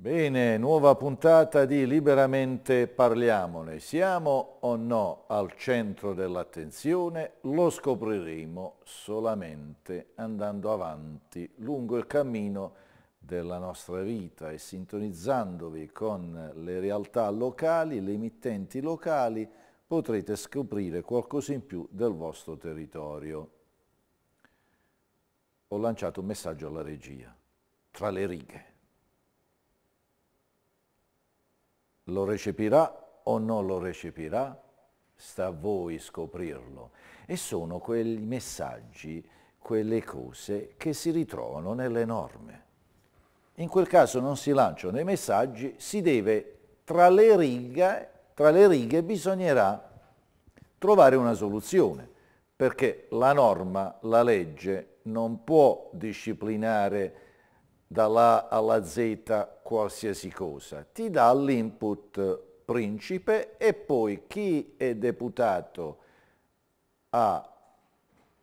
Bene, nuova puntata di Liberamente Parliamone. Siamo o no al centro dell'attenzione? Lo scopriremo solamente andando avanti lungo il cammino della nostra vita e sintonizzandovi con le realtà locali, le emittenti locali, potrete scoprire qualcosa in più del vostro territorio. Ho lanciato un messaggio alla regia, tra le righe Lo recepirà o non lo recepirà? Sta a voi scoprirlo. E sono quei messaggi, quelle cose che si ritrovano nelle norme. In quel caso non si lanciano i messaggi, si deve, tra le righe, tra le righe bisognerà trovare una soluzione, perché la norma, la legge, non può disciplinare dall'A A alla Z qualsiasi cosa, ti dà l'input principe e poi chi è deputato a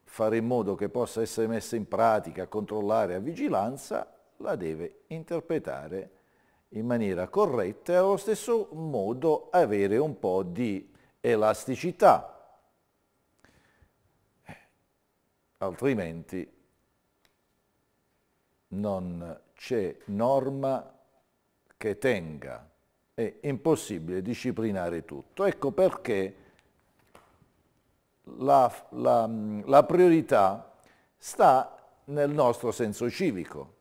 fare in modo che possa essere messa in pratica, a controllare, a vigilanza, la deve interpretare in maniera corretta e allo stesso modo avere un po' di elasticità, eh, altrimenti non c'è norma che tenga, è impossibile disciplinare tutto. Ecco perché la, la, la priorità sta nel nostro senso civico,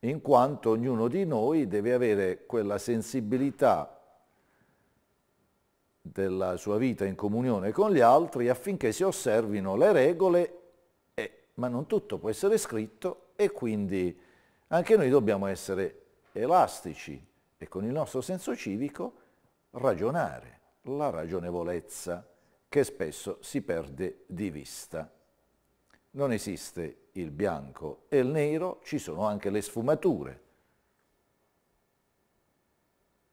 in quanto ognuno di noi deve avere quella sensibilità della sua vita in comunione con gli altri affinché si osservino le regole, e, ma non tutto può essere scritto e quindi anche noi dobbiamo essere elastici e con il nostro senso civico ragionare la ragionevolezza che spesso si perde di vista. Non esiste il bianco e il nero, ci sono anche le sfumature.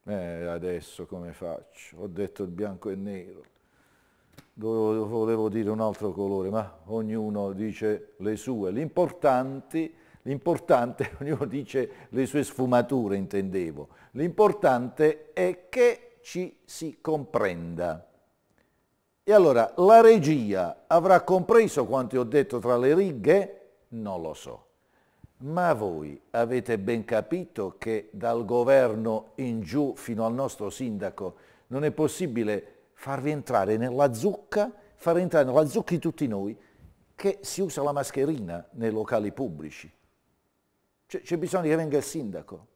Eh, adesso come faccio? Ho detto il bianco e il nero volevo dire un altro colore, ma ognuno dice le sue. L'importante, l'importante, ognuno dice le sue sfumature, intendevo. L'importante è che ci si comprenda. E allora, la regia avrà compreso quanto ho detto tra le righe? Non lo so. Ma voi avete ben capito che dal governo in giù fino al nostro sindaco non è possibile farvi entrare nella zucca, far entrare nella zucca di tutti noi, che si usa la mascherina nei locali pubblici. C'è, c'è bisogno che venga il sindaco,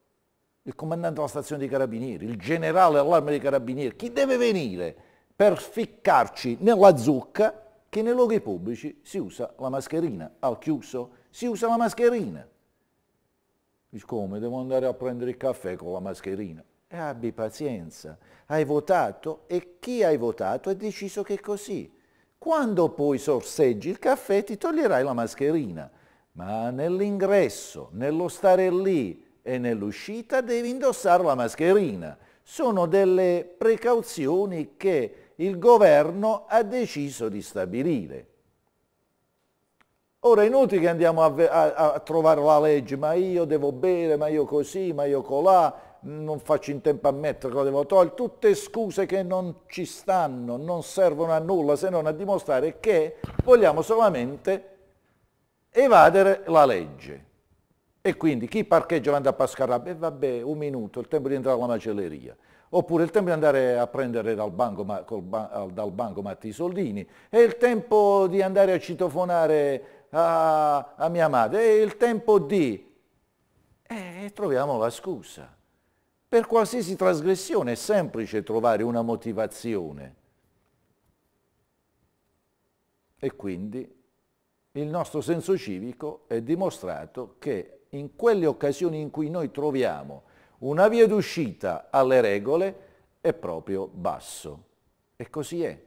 il comandante della stazione dei carabinieri, il generale all'arma dei carabinieri, chi deve venire per ficcarci nella zucca che nei luoghi pubblici si usa la mascherina, al chiuso si usa la mascherina. Dici come? Devo andare a prendere il caffè con la mascherina e abbi pazienza. Hai votato e chi hai votato ha deciso che è così. Quando poi sorseggi il caffè ti toglierai la mascherina, ma nell'ingresso, nello stare lì e nell'uscita devi indossare la mascherina. Sono delle precauzioni che il governo ha deciso di stabilire. Ora è inutile che andiamo a, a, a trovare la legge, ma io devo bere, ma io così, ma io colà, non faccio in tempo a metterlo, devo togliere, tutte scuse che non ci stanno, non servono a nulla se non a dimostrare che vogliamo solamente evadere la legge. E quindi chi parcheggia davanti a Pascarabbe, vabbè, un minuto, il tempo di entrare alla macelleria. Oppure il tempo di andare a prendere dal banco, ma, dal banco Matti i soldini. è il tempo di andare a citofonare a, a mia madre. è il tempo di... E eh, troviamo la scusa. Per qualsiasi trasgressione è semplice trovare una motivazione. E quindi il nostro senso civico è dimostrato che in quelle occasioni in cui noi troviamo una via d'uscita alle regole è proprio basso. E così è.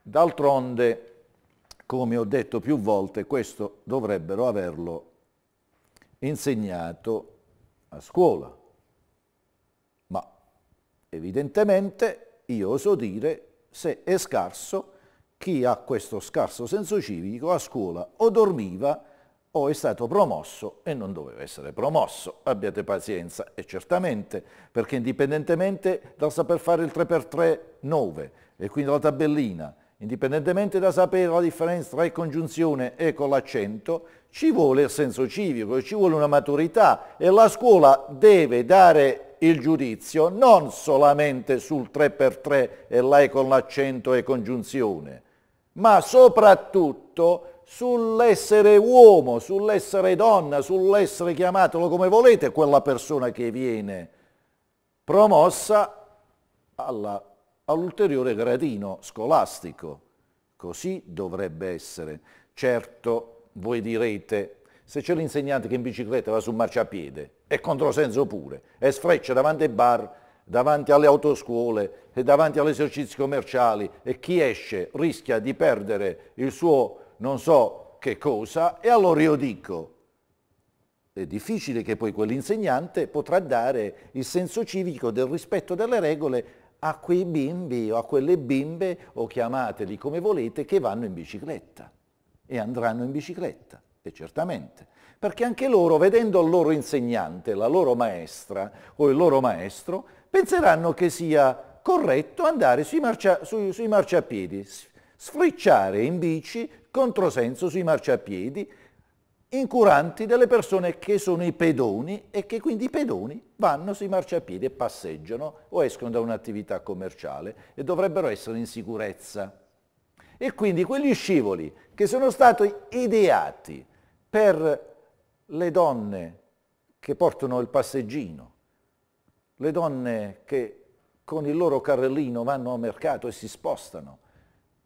D'altronde, come ho detto più volte, questo dovrebbero averlo insegnato a scuola. Ma evidentemente io oso dire se è scarso chi ha questo scarso senso civico a scuola o dormiva o è stato promosso e non doveva essere promosso. Abbiate pazienza e certamente, perché indipendentemente dal saper fare il 3x3, 9 e quindi la tabellina, Indipendentemente da sapere la differenza tra e congiunzione e con l'accento, ci vuole il senso civico, ci vuole una maturità e la scuola deve dare il giudizio non solamente sul 3x3 e l'E con l'accento e congiunzione, ma soprattutto sull'essere uomo, sull'essere donna, sull'essere chiamatelo come volete quella persona che viene promossa alla all'ulteriore gradino scolastico. Così dovrebbe essere. Certo, voi direte, se c'è l'insegnante che in bicicletta va sul marciapiede, è controsenso pure, è sfreccia davanti ai bar, davanti alle autoscuole e davanti agli esercizi commerciali e chi esce rischia di perdere il suo non so che cosa e allora io dico, è difficile che poi quell'insegnante potrà dare il senso civico del rispetto delle regole a quei bimbi o a quelle bimbe, o chiamateli come volete, che vanno in bicicletta e andranno in bicicletta, e certamente. Perché anche loro, vedendo il loro insegnante, la loro maestra o il loro maestro, penseranno che sia corretto andare sui, marcia, sui, sui marciapiedi, sfricciare in bici controsenso sui marciapiedi incuranti delle persone che sono i pedoni e che quindi i pedoni vanno sui marciapiedi e passeggiano o escono da un'attività commerciale e dovrebbero essere in sicurezza. E quindi quegli scivoli che sono stati ideati per le donne che portano il passeggino, le donne che con il loro carrellino vanno al mercato e si spostano,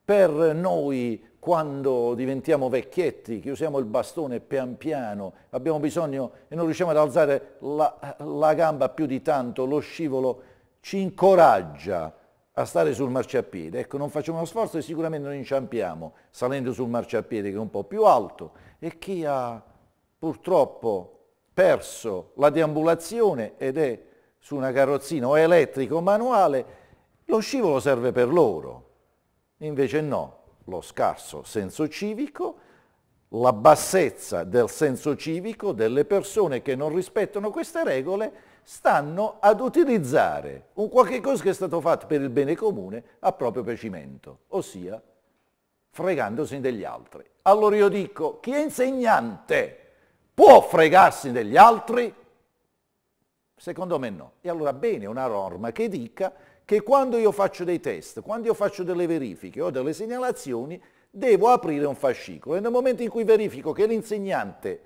per noi quando diventiamo vecchietti, che usiamo il bastone pian piano, abbiamo bisogno e non riusciamo ad alzare la, la gamba più di tanto, lo scivolo ci incoraggia a stare sul marciapiede. Ecco, non facciamo uno sforzo e sicuramente non inciampiamo salendo sul marciapiede che è un po' più alto. E chi ha purtroppo perso la deambulazione ed è su una carrozzina o elettrico o manuale, lo scivolo serve per loro. Invece no, lo scarso senso civico, la bassezza del senso civico delle persone che non rispettano queste regole stanno ad utilizzare un qualche cosa che è stato fatto per il bene comune a proprio piacimento, ossia fregandosi degli altri. Allora io dico, chi è insegnante può fregarsi degli altri? Secondo me no. E allora bene una norma che dica che quando io faccio dei test, quando io faccio delle verifiche o delle segnalazioni, devo aprire un fascicolo e nel momento in cui verifico che l'insegnante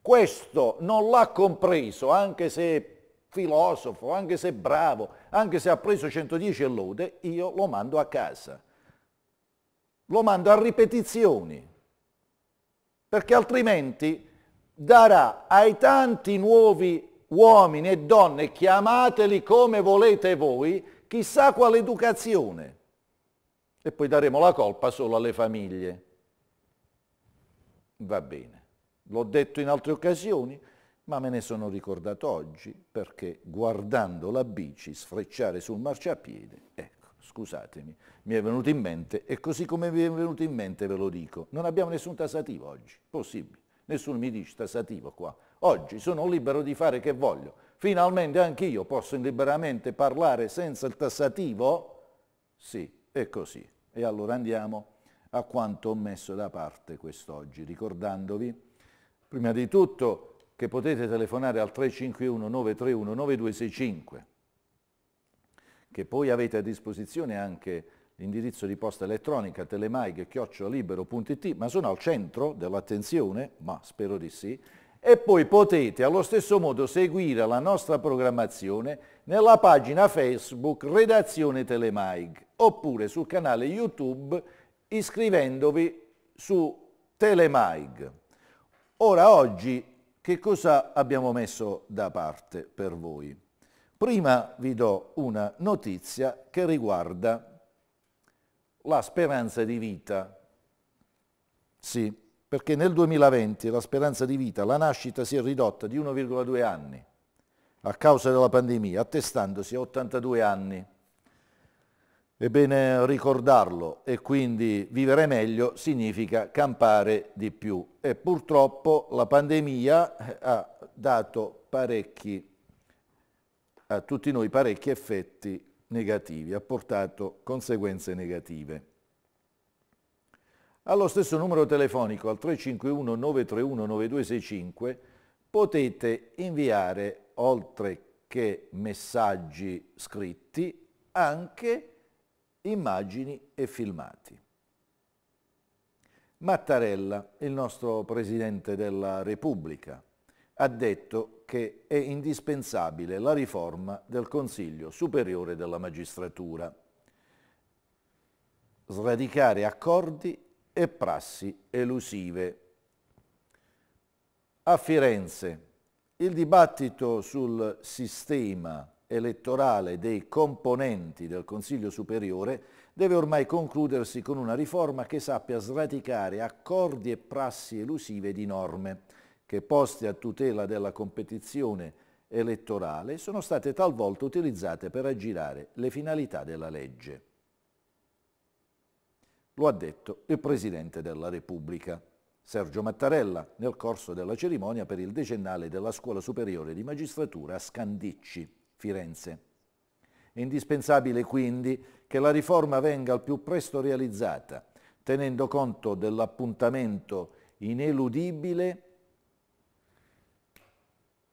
questo non l'ha compreso, anche se è filosofo, anche se è bravo, anche se ha preso 110 e lode, io lo mando a casa. Lo mando a ripetizioni, perché altrimenti darà ai tanti nuovi uomini e donne, chiamateli come volete voi, chissà quale educazione. E poi daremo la colpa solo alle famiglie. Va bene, l'ho detto in altre occasioni, ma me ne sono ricordato oggi perché guardando la bici sfrecciare sul marciapiede, ecco, scusatemi, mi è venuto in mente e così come mi è venuto in mente ve lo dico, non abbiamo nessun tasativo oggi, possibile, nessuno mi dice tasativo qua, oggi sono libero di fare che voglio, finalmente anch'io posso liberamente parlare senza il tassativo? Sì, è così. E allora andiamo a quanto ho messo da parte quest'oggi, ricordandovi prima di tutto che potete telefonare al 351 931 9265, che poi avete a disposizione anche l'indirizzo di posta elettronica telemaiche-libero.it, ma sono al centro dell'attenzione, ma spero di sì, e poi potete allo stesso modo seguire la nostra programmazione nella pagina Facebook Redazione Telemaig oppure sul canale YouTube iscrivendovi su Telemaig. Ora oggi che cosa abbiamo messo da parte per voi? Prima vi do una notizia che riguarda la speranza di vita. Sì, perché nel 2020 la speranza di vita, la nascita si è ridotta di 1,2 anni a causa della pandemia, attestandosi a 82 anni. È bene ricordarlo e quindi vivere meglio significa campare di più e purtroppo la pandemia eh, ha dato a tutti noi parecchi effetti negativi, ha portato conseguenze negative. Allo stesso numero telefonico al 351 931 9265 potete inviare oltre che messaggi scritti anche immagini e filmati. Mattarella, il nostro Presidente della Repubblica, ha detto che è indispensabile la riforma del Consiglio Superiore della Magistratura, sradicare accordi e prassi elusive. A Firenze il dibattito sul sistema elettorale dei componenti del Consiglio Superiore deve ormai concludersi con una riforma che sappia sradicare accordi e prassi elusive di norme che poste a tutela della competizione elettorale sono state talvolta utilizzate per aggirare le finalità della legge. Lo ha detto il Presidente della Repubblica. Sergio Mattarella nel corso della cerimonia per il decennale della Scuola Superiore di Magistratura a Scandicci, Firenze. È indispensabile quindi che la riforma venga al più presto realizzata, tenendo conto dell'appuntamento ineludibile.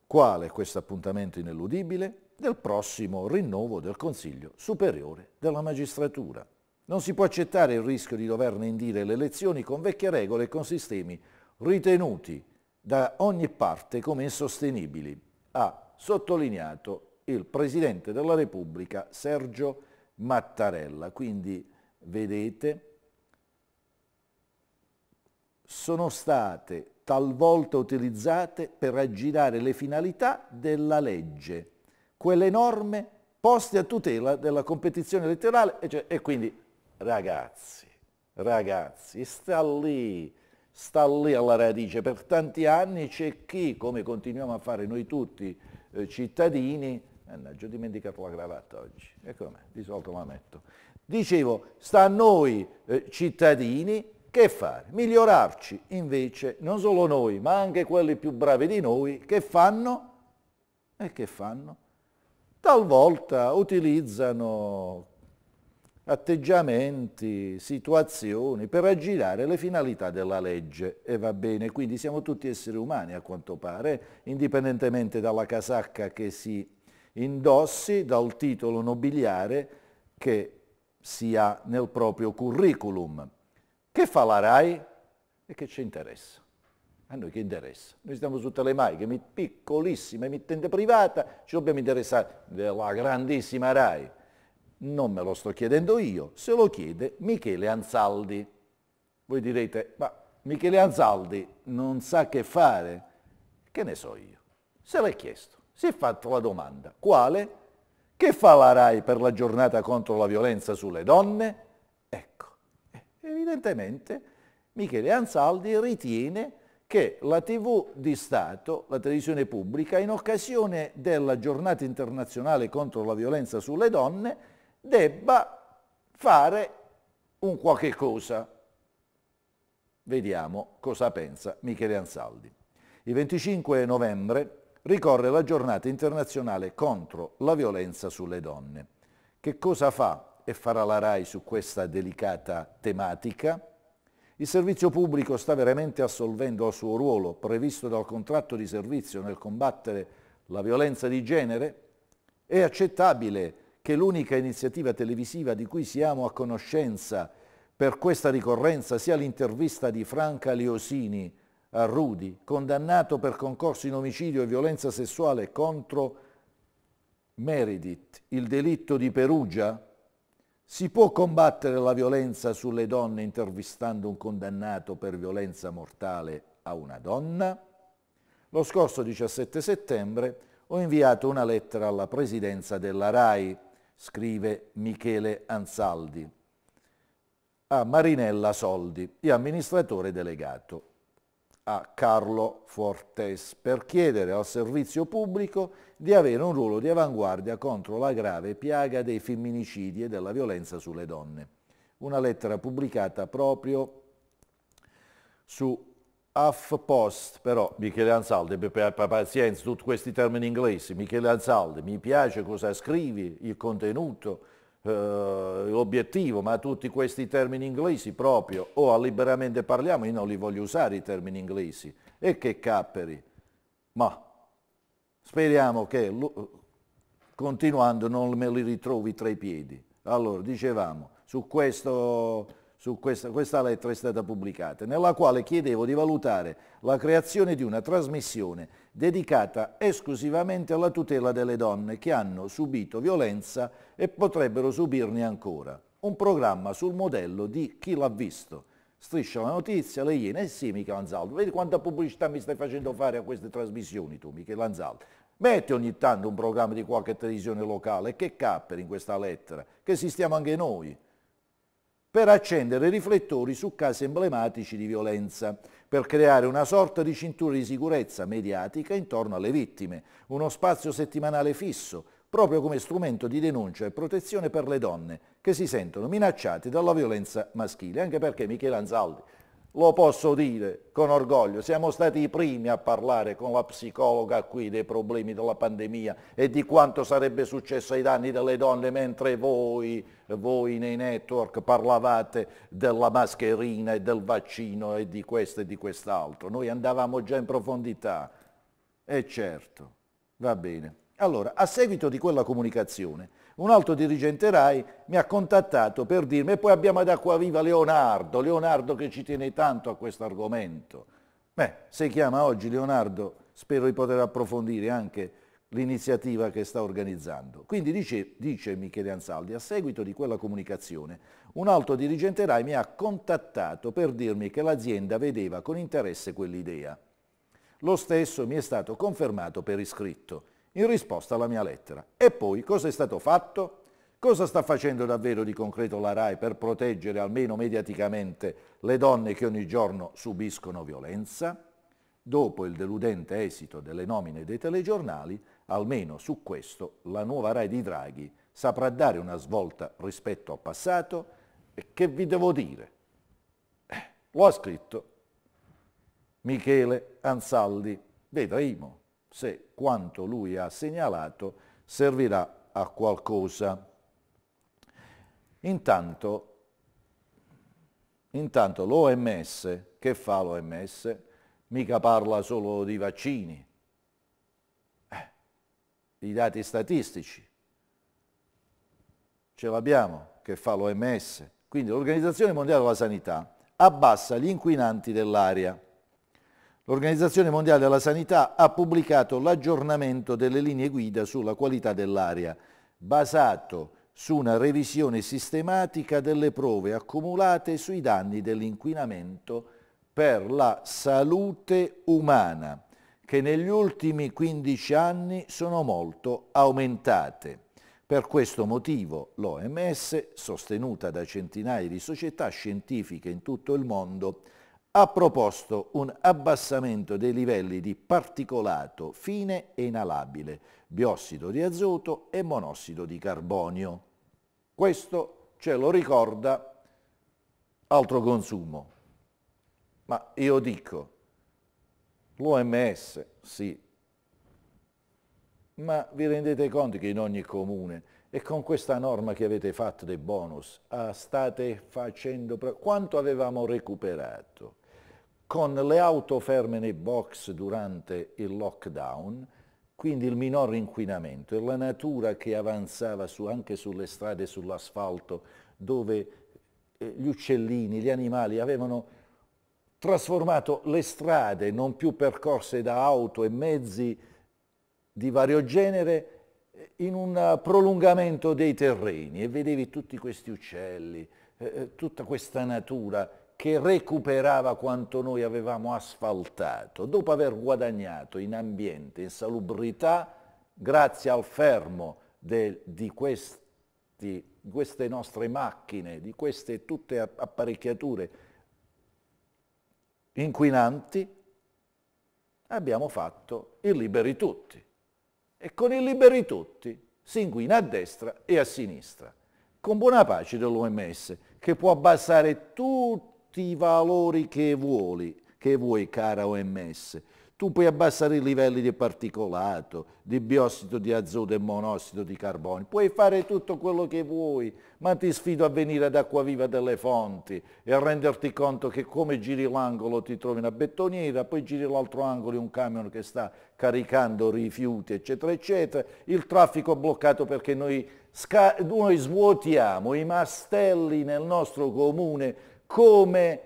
Quale questo appuntamento ineludibile? Del prossimo rinnovo del Consiglio Superiore della Magistratura. Non si può accettare il rischio di doverne indire le elezioni con vecchie regole e con sistemi ritenuti da ogni parte come insostenibili, ha sottolineato il Presidente della Repubblica Sergio Mattarella. Quindi vedete, sono state talvolta utilizzate per aggirare le finalità della legge, quelle norme poste a tutela della competizione elettorale e, cioè, e quindi ragazzi, ragazzi, sta lì, sta lì alla radice. Per tanti anni c'è chi, come continuiamo a fare noi tutti eh, cittadini, mannaggia, ho dimenticato la cravatta oggi, e come? Di solito la metto. Dicevo, sta a noi eh, cittadini che fare? Migliorarci invece, non solo noi, ma anche quelli più bravi di noi, che fanno? E che fanno? Talvolta utilizzano atteggiamenti, situazioni per aggirare le finalità della legge e va bene, quindi siamo tutti esseri umani a quanto pare, indipendentemente dalla casacca che si indossi, dal titolo nobiliare che si ha nel proprio curriculum. Che fa la RAI? E che ci interessa? A noi che interessa? Noi stiamo su Telemai, che è piccolissima emittente privata, ci dobbiamo interessare della grandissima RAI non me lo sto chiedendo io, se lo chiede Michele Anzaldi. Voi direte, ma Michele Anzaldi non sa che fare? Che ne so io? Se l'è chiesto, si è fatta la domanda. Quale? Che fa la RAI per la giornata contro la violenza sulle donne? Ecco, evidentemente Michele Anzaldi ritiene che la TV di Stato, la televisione pubblica, in occasione della giornata internazionale contro la violenza sulle donne, debba fare un qualche cosa. Vediamo cosa pensa Michele Ansaldi. Il 25 novembre ricorre la giornata internazionale contro la violenza sulle donne. Che cosa fa e farà la RAI su questa delicata tematica? Il servizio pubblico sta veramente assolvendo al suo ruolo previsto dal contratto di servizio nel combattere la violenza di genere? È accettabile che l'unica iniziativa televisiva di cui siamo a conoscenza per questa ricorrenza sia l'intervista di Franca Liosini a Rudi, condannato per concorso in omicidio e violenza sessuale contro Meredith, il delitto di Perugia? Si può combattere la violenza sulle donne intervistando un condannato per violenza mortale a una donna? Lo scorso 17 settembre ho inviato una lettera alla presidenza della RAI scrive Michele Ansaldi, a Marinella Soldi e amministratore delegato, a Carlo Fortes per chiedere al servizio pubblico di avere un ruolo di avanguardia contro la grave piaga dei femminicidi e della violenza sulle donne. Una lettera pubblicata proprio su Half post, però Michele Ansaldi, pazienza, tutti questi termini inglesi, Michele Ansaldi, mi piace cosa scrivi, il contenuto, eh, l'obiettivo, ma tutti questi termini inglesi proprio, o a liberamente parliamo, io non li voglio usare i termini inglesi, e che capperi, ma speriamo che continuando non me li ritrovi tra i piedi. Allora, dicevamo, su questo su questa, questa lettera è stata pubblicata, nella quale chiedevo di valutare la creazione di una trasmissione dedicata esclusivamente alla tutela delle donne che hanno subito violenza e potrebbero subirne ancora. Un programma sul modello di chi l'ha visto. Striscia la notizia, le Iene, e eh sì Michele Anzaldo, vedi quanta pubblicità mi stai facendo fare a queste trasmissioni tu Michele Anzaldo. Metti ogni tanto un programma di qualche televisione locale che capperi in questa lettera, che esistiamo anche noi per accendere riflettori su casi emblematici di violenza, per creare una sorta di cintura di sicurezza mediatica intorno alle vittime, uno spazio settimanale fisso, proprio come strumento di denuncia e protezione per le donne che si sentono minacciate dalla violenza maschile, anche perché Michele Anzaldi lo posso dire con orgoglio, siamo stati i primi a parlare con la psicologa qui dei problemi della pandemia e di quanto sarebbe successo ai danni delle donne mentre voi, voi nei network parlavate della mascherina e del vaccino e di questo e di quest'altro. Noi andavamo già in profondità. E certo, va bene. Allora, a seguito di quella comunicazione, un altro dirigente RAI mi ha contattato per dirmi, e poi abbiamo ad Acquaviva Leonardo, Leonardo che ci tiene tanto a questo argomento. Beh, se chiama oggi Leonardo, spero di poter approfondire anche l'iniziativa che sta organizzando. Quindi dice, dice Michele Ansaldi, a seguito di quella comunicazione, un altro dirigente RAI mi ha contattato per dirmi che l'azienda vedeva con interesse quell'idea. Lo stesso mi è stato confermato per iscritto in risposta alla mia lettera. E poi cosa è stato fatto? Cosa sta facendo davvero di concreto la RAI per proteggere, almeno mediaticamente, le donne che ogni giorno subiscono violenza? Dopo il deludente esito delle nomine dei telegiornali, almeno su questo la nuova RAI di Draghi saprà dare una svolta rispetto al passato che vi devo dire? Eh, lo ha scritto Michele Ansaldi, vedremo se quanto lui ha segnalato servirà a qualcosa. Intanto, intanto l'OMS, che fa l'OMS? Mica parla solo di vaccini, eh, i dati statistici ce l'abbiamo, che fa l'OMS. Quindi l'Organizzazione Mondiale della Sanità abbassa gli inquinanti dell'aria L'Organizzazione Mondiale della Sanità ha pubblicato l'aggiornamento delle linee guida sulla qualità dell'aria, basato su una revisione sistematica delle prove accumulate sui danni dell'inquinamento per la salute umana, che negli ultimi 15 anni sono molto aumentate. Per questo motivo l'OMS, sostenuta da centinaia di società scientifiche in tutto il mondo, ha proposto un abbassamento dei livelli di particolato fine e inalabile, biossido di azoto e monossido di carbonio. Questo ce lo ricorda altro consumo. Ma io dico, l'OMS sì, ma vi rendete conto che in ogni comune e con questa norma che avete fatto dei bonus ah, state facendo... Quanto avevamo recuperato? con le auto ferme nei box durante il lockdown, quindi il minor inquinamento e la natura che avanzava su, anche sulle strade, sull'asfalto, dove eh, gli uccellini, gli animali avevano trasformato le strade non più percorse da auto e mezzi di vario genere eh, in un prolungamento dei terreni e vedevi tutti questi uccelli, eh, eh tutta questa natura che recuperava quanto noi avevamo asfaltato, dopo aver guadagnato in ambiente, in salubrità, grazie al fermo de, di questi, queste nostre macchine, di queste tutte apparecchiature inquinanti, abbiamo fatto il liberi tutti. E con il liberi tutti si inquina a destra e a sinistra, con buona pace dell'OMS, che può abbassare tutti tutti i valori che vuoi, che vuoi cara OMS. Tu puoi abbassare i livelli di particolato, di biossido di azoto e monossido di carbonio, puoi fare tutto quello che vuoi, ma ti sfido a venire ad acqua viva delle fonti e a renderti conto che come giri l'angolo ti trovi una bettoniera, poi giri l'altro angolo e un camion che sta caricando rifiuti, eccetera, eccetera, il traffico bloccato perché noi, noi svuotiamo i mastelli nel nostro comune come,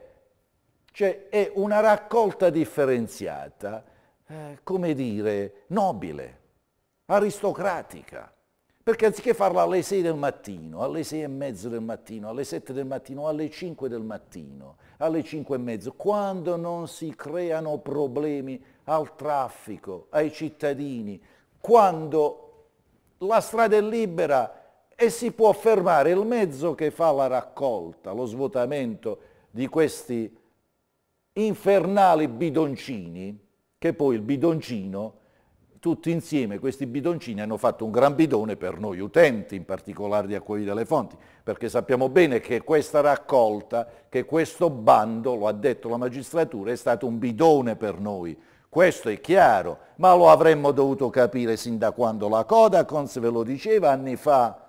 cioè è una raccolta differenziata, eh, come dire, nobile, aristocratica. Perché anziché farla alle 6 del mattino, alle 6 e mezzo del mattino, alle 7 del mattino, alle 5 del mattino, alle 5 e mezzo, quando non si creano problemi al traffico, ai cittadini, quando la strada è libera, e si può fermare il mezzo che fa la raccolta, lo svuotamento di questi infernali bidoncini, che poi il bidoncino, tutti insieme questi bidoncini hanno fatto un gran bidone per noi utenti, in particolare di Acquavi delle Fonti, perché sappiamo bene che questa raccolta, che questo bando, lo ha detto la magistratura, è stato un bidone per noi. Questo è chiaro, ma lo avremmo dovuto capire sin da quando la Codacons ve lo diceva anni fa,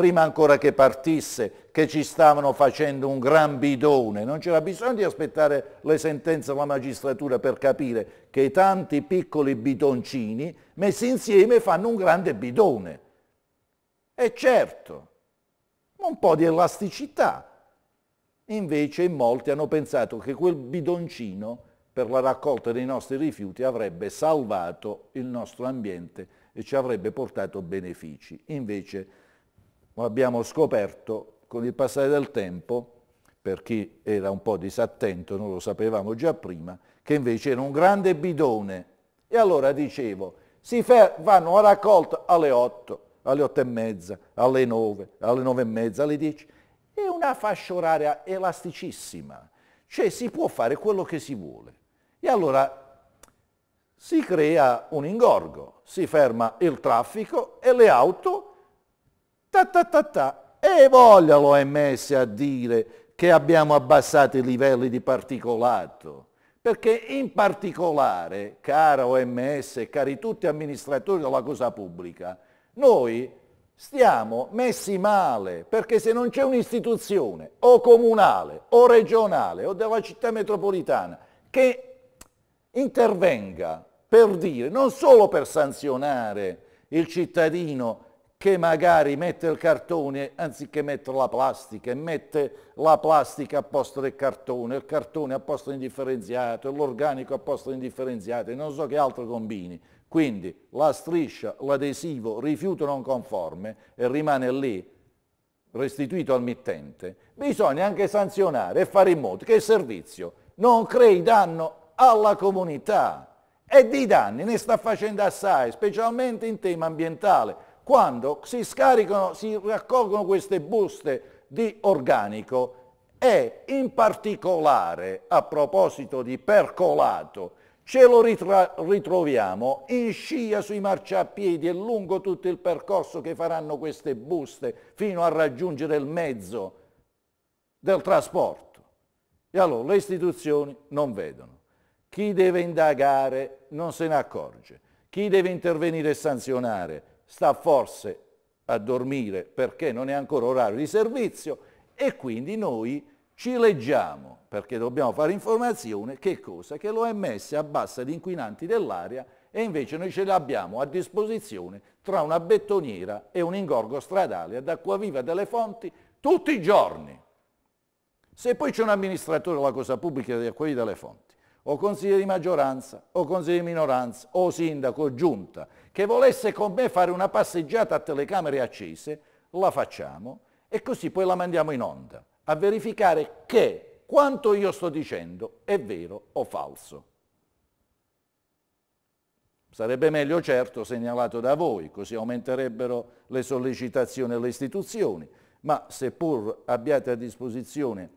prima ancora che partisse, che ci stavano facendo un gran bidone. Non c'era bisogno di aspettare le sentenze della magistratura per capire che tanti piccoli bidoncini messi insieme fanno un grande bidone. E certo, un po' di elasticità. Invece in molti hanno pensato che quel bidoncino per la raccolta dei nostri rifiuti avrebbe salvato il nostro ambiente e ci avrebbe portato benefici. Invece ma abbiamo scoperto con il passare del tempo, per chi era un po' disattento, non lo sapevamo già prima, che invece era un grande bidone. E allora dicevo, si vanno a raccolta alle 8, alle 8 e mezza, alle 9, alle 9 e mezza, alle 10. È una fascia oraria elasticissima, cioè si può fare quello che si vuole. E allora si crea un ingorgo, si ferma il traffico e le auto ta ta ta ta, e voglia l'OMS a dire che abbiamo abbassato i livelli di particolato. Perché in particolare, cara OMS e cari tutti amministratori della cosa pubblica, noi stiamo messi male perché se non c'è un'istituzione o comunale o regionale o della città metropolitana che intervenga per dire, non solo per sanzionare il cittadino che magari mette il cartone anziché mettere la plastica, e mette la plastica a posto del cartone, il cartone a posto indifferenziato, l'organico a posto indifferenziato e non so che altro combini. Quindi la striscia, l'adesivo, rifiuto non conforme e rimane lì restituito al mittente, bisogna anche sanzionare e fare in modo che il servizio non crei danno alla comunità e di danni ne sta facendo assai, specialmente in tema ambientale quando si scaricano, si raccolgono queste buste di organico e in particolare a proposito di percolato ce lo ritroviamo in scia sui marciapiedi e lungo tutto il percorso che faranno queste buste fino a raggiungere il mezzo del trasporto. E allora le istituzioni non vedono. Chi deve indagare non se ne accorge. Chi deve intervenire e sanzionare sta forse a dormire perché non è ancora orario di servizio e quindi noi ci leggiamo, perché dobbiamo fare informazione, che cosa? Che l'OMS abbassa gli inquinanti dell'aria e invece noi ce l'abbiamo a disposizione tra una bettoniera e un ingorgo stradale ad acqua viva delle fonti tutti i giorni. Se poi c'è un amministratore della cosa pubblica di acqua viva delle fonti o consiglio di maggioranza, o consiglio di minoranza, o sindaco, o giunta, che volesse con me fare una passeggiata a telecamere accese, la facciamo e così poi la mandiamo in onda a verificare che quanto io sto dicendo è vero o falso. Sarebbe meglio certo segnalato da voi, così aumenterebbero le sollecitazioni alle istituzioni, ma seppur abbiate a disposizione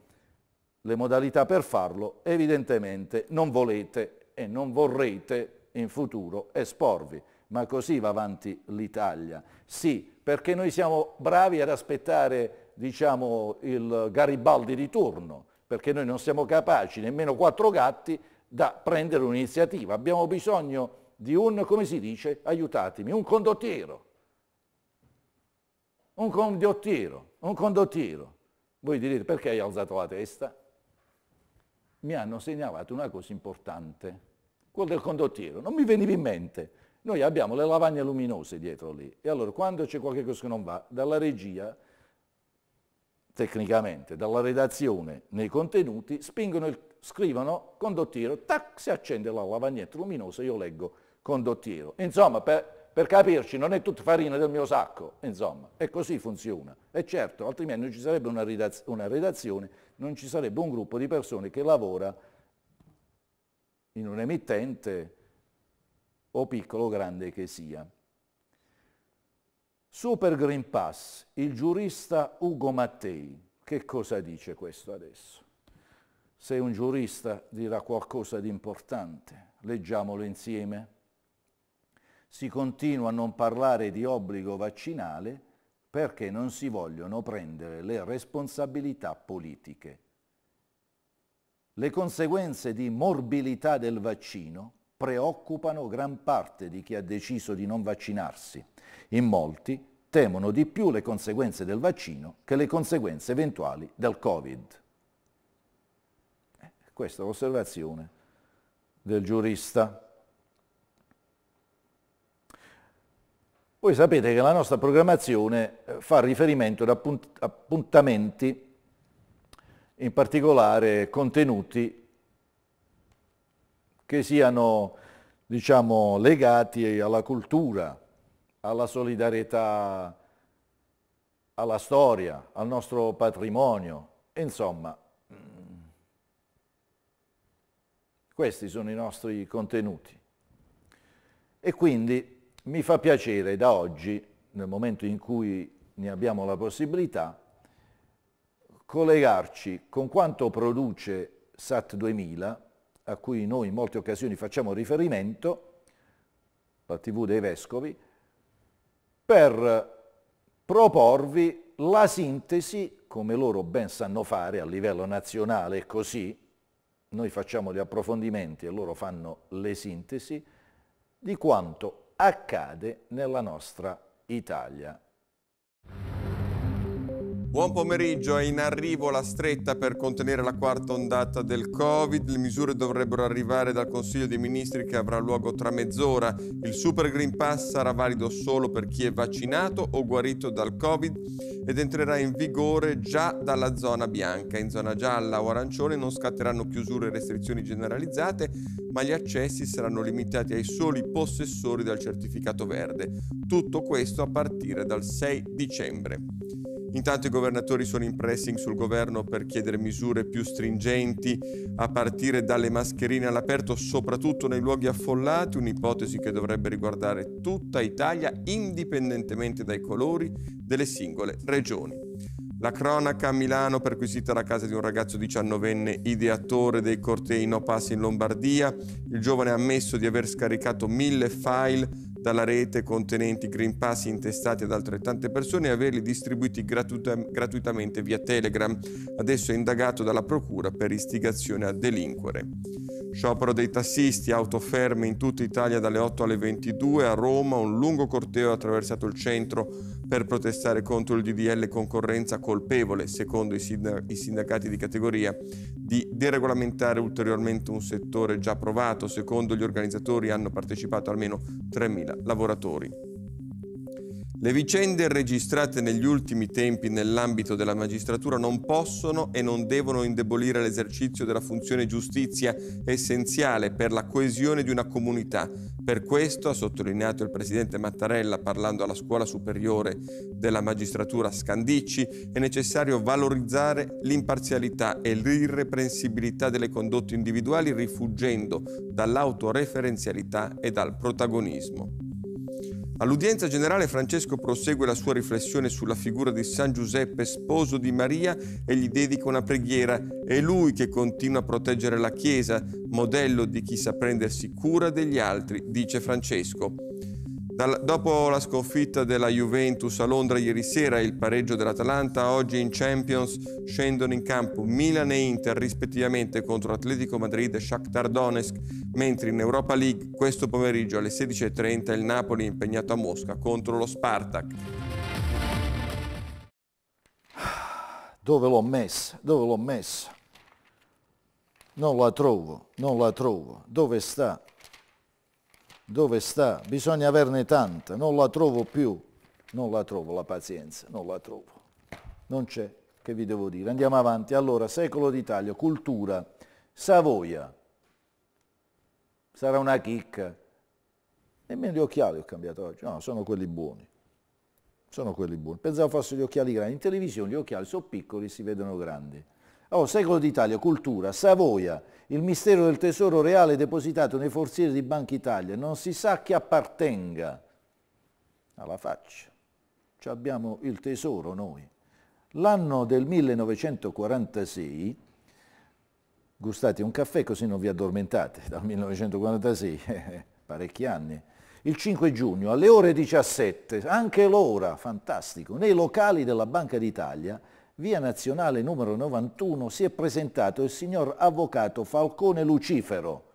le modalità per farlo, evidentemente non volete e non vorrete in futuro esporvi, ma così va avanti l'Italia. Sì, perché noi siamo bravi ad aspettare diciamo, il Garibaldi di turno, perché noi non siamo capaci, nemmeno quattro gatti, da prendere un'iniziativa. Abbiamo bisogno di un, come si dice, aiutatemi, un condottiero. Un condottiero, un condottiero. Voi direte perché hai alzato la testa? mi hanno segnalato una cosa importante, quello del condottiero, non mi veniva in mente. Noi abbiamo le lavagne luminose dietro lì e allora quando c'è qualcosa che non va, dalla regia, tecnicamente, dalla redazione nei contenuti, spingono il, scrivono condottiero, tac, si accende la lavagnetta luminosa, io leggo condottiero. Insomma, per, per capirci, non è tutta farina del mio sacco, insomma, e così funziona. E certo, altrimenti non ci sarebbe una, redaz una redazione non ci sarebbe un gruppo di persone che lavora in un emittente o piccolo o grande che sia. Super Green Pass, il giurista Ugo Mattei, che cosa dice questo adesso? Se un giurista dirà qualcosa di importante, leggiamolo insieme. Si continua a non parlare di obbligo vaccinale, perché non si vogliono prendere le responsabilità politiche. Le conseguenze di morbilità del vaccino preoccupano gran parte di chi ha deciso di non vaccinarsi. In molti temono di più le conseguenze del vaccino che le conseguenze eventuali del Covid. Eh, questa è l'osservazione del giurista. Voi sapete che la nostra programmazione eh, fa riferimento ad appunt appuntamenti, in particolare contenuti che siano diciamo, legati alla cultura, alla solidarietà, alla storia, al nostro patrimonio, insomma, mm, questi sono i nostri contenuti. E quindi mi fa piacere da oggi, nel momento in cui ne abbiamo la possibilità, collegarci con quanto produce SAT 2000, a cui noi in molte occasioni facciamo riferimento, la TV dei Vescovi, per proporvi la sintesi, come loro ben sanno fare a livello nazionale, e così noi facciamo gli approfondimenti e loro fanno le sintesi, di quanto accade nella nostra Italia. Buon pomeriggio, è in arrivo la stretta per contenere la quarta ondata del Covid. Le misure dovrebbero arrivare dal Consiglio dei Ministri che avrà luogo tra mezz'ora. Il Super Green Pass sarà valido solo per chi è vaccinato o guarito dal Covid ed entrerà in vigore già dalla zona bianca. In zona gialla o arancione non scatteranno chiusure e restrizioni generalizzate, ma gli accessi saranno limitati ai soli possessori del certificato verde. Tutto questo a partire dal 6 dicembre. Intanto i governatori sono in pressing sul governo per chiedere misure più stringenti, a partire dalle mascherine all'aperto, soprattutto nei luoghi affollati, un'ipotesi che dovrebbe riguardare tutta Italia, indipendentemente dai colori delle singole regioni. La cronaca a Milano perquisita la casa di un ragazzo 19enne ideatore dei cortei No Pass in Lombardia. Il giovane ha ammesso di aver scaricato mille file dalla rete contenenti Green Pass intestati ad altrettante persone e averli distribuiti gratuita- gratuitamente via Telegram. Adesso è indagato dalla Procura per istigazione a delinquere. Sciopero dei tassisti, auto ferme in tutta Italia dalle 8 alle 22. A Roma un lungo corteo ha attraversato il centro per protestare contro il DDL concorrenza colpevole, secondo i, i sindacati di categoria, di deregolamentare ulteriormente un settore già provato. Secondo gli organizzatori hanno partecipato almeno 3.000 lavoratori. Le vicende registrate negli ultimi tempi nell'ambito della magistratura non possono e non devono indebolire l'esercizio della funzione giustizia essenziale per la coesione di una comunità. Per questo, ha sottolineato il presidente Mattarella parlando alla scuola superiore della magistratura Scandicci, è necessario valorizzare l'imparzialità e l'irreprensibilità delle condotte individuali rifuggendo dall'autoreferenzialità e dal protagonismo. All'udienza generale Francesco prosegue la sua riflessione sulla figura di San Giuseppe, sposo di Maria, e gli dedica una preghiera. È lui che continua a proteggere la Chiesa, modello di chi sa prendersi cura degli altri, dice Francesco. Dal, dopo la sconfitta della Juventus a Londra ieri sera e il pareggio dell'Atalanta, oggi in Champions scendono in campo Milan e Inter rispettivamente contro Atletico Madrid e Shakhtar Donetsk, mentre in Europa League questo pomeriggio alle 16.30 il Napoli è impegnato a Mosca contro lo Spartak. Dove l'ho messa? Dove l'ho messa? Non la trovo, non la trovo. Dove sta? dove sta? Bisogna averne tanta, non la trovo più, non la trovo la pazienza, non la trovo. Non c'è, che vi devo dire. Andiamo avanti. Allora, secolo d'Italia, cultura, Savoia. Sarà una chicca. Nemmeno gli occhiali ho cambiato oggi, no, sono quelli buoni. Sono quelli buoni. Pensavo fossero gli occhiali grandi. In televisione gli occhiali sono piccoli, si vedono grandi. Oh, secolo d'Italia, cultura, Savoia, il mistero del tesoro reale depositato nei forzieri di Banca Italia non si sa chi appartenga. Alla faccia. Ci abbiamo il tesoro noi. L'anno del 1946, gustate un caffè così non vi addormentate, dal 1946, eh, parecchi anni, il 5 giugno alle ore 17, anche l'ora, fantastico, nei locali della Banca d'Italia via nazionale numero 91, si è presentato il signor avvocato Falcone Lucifero,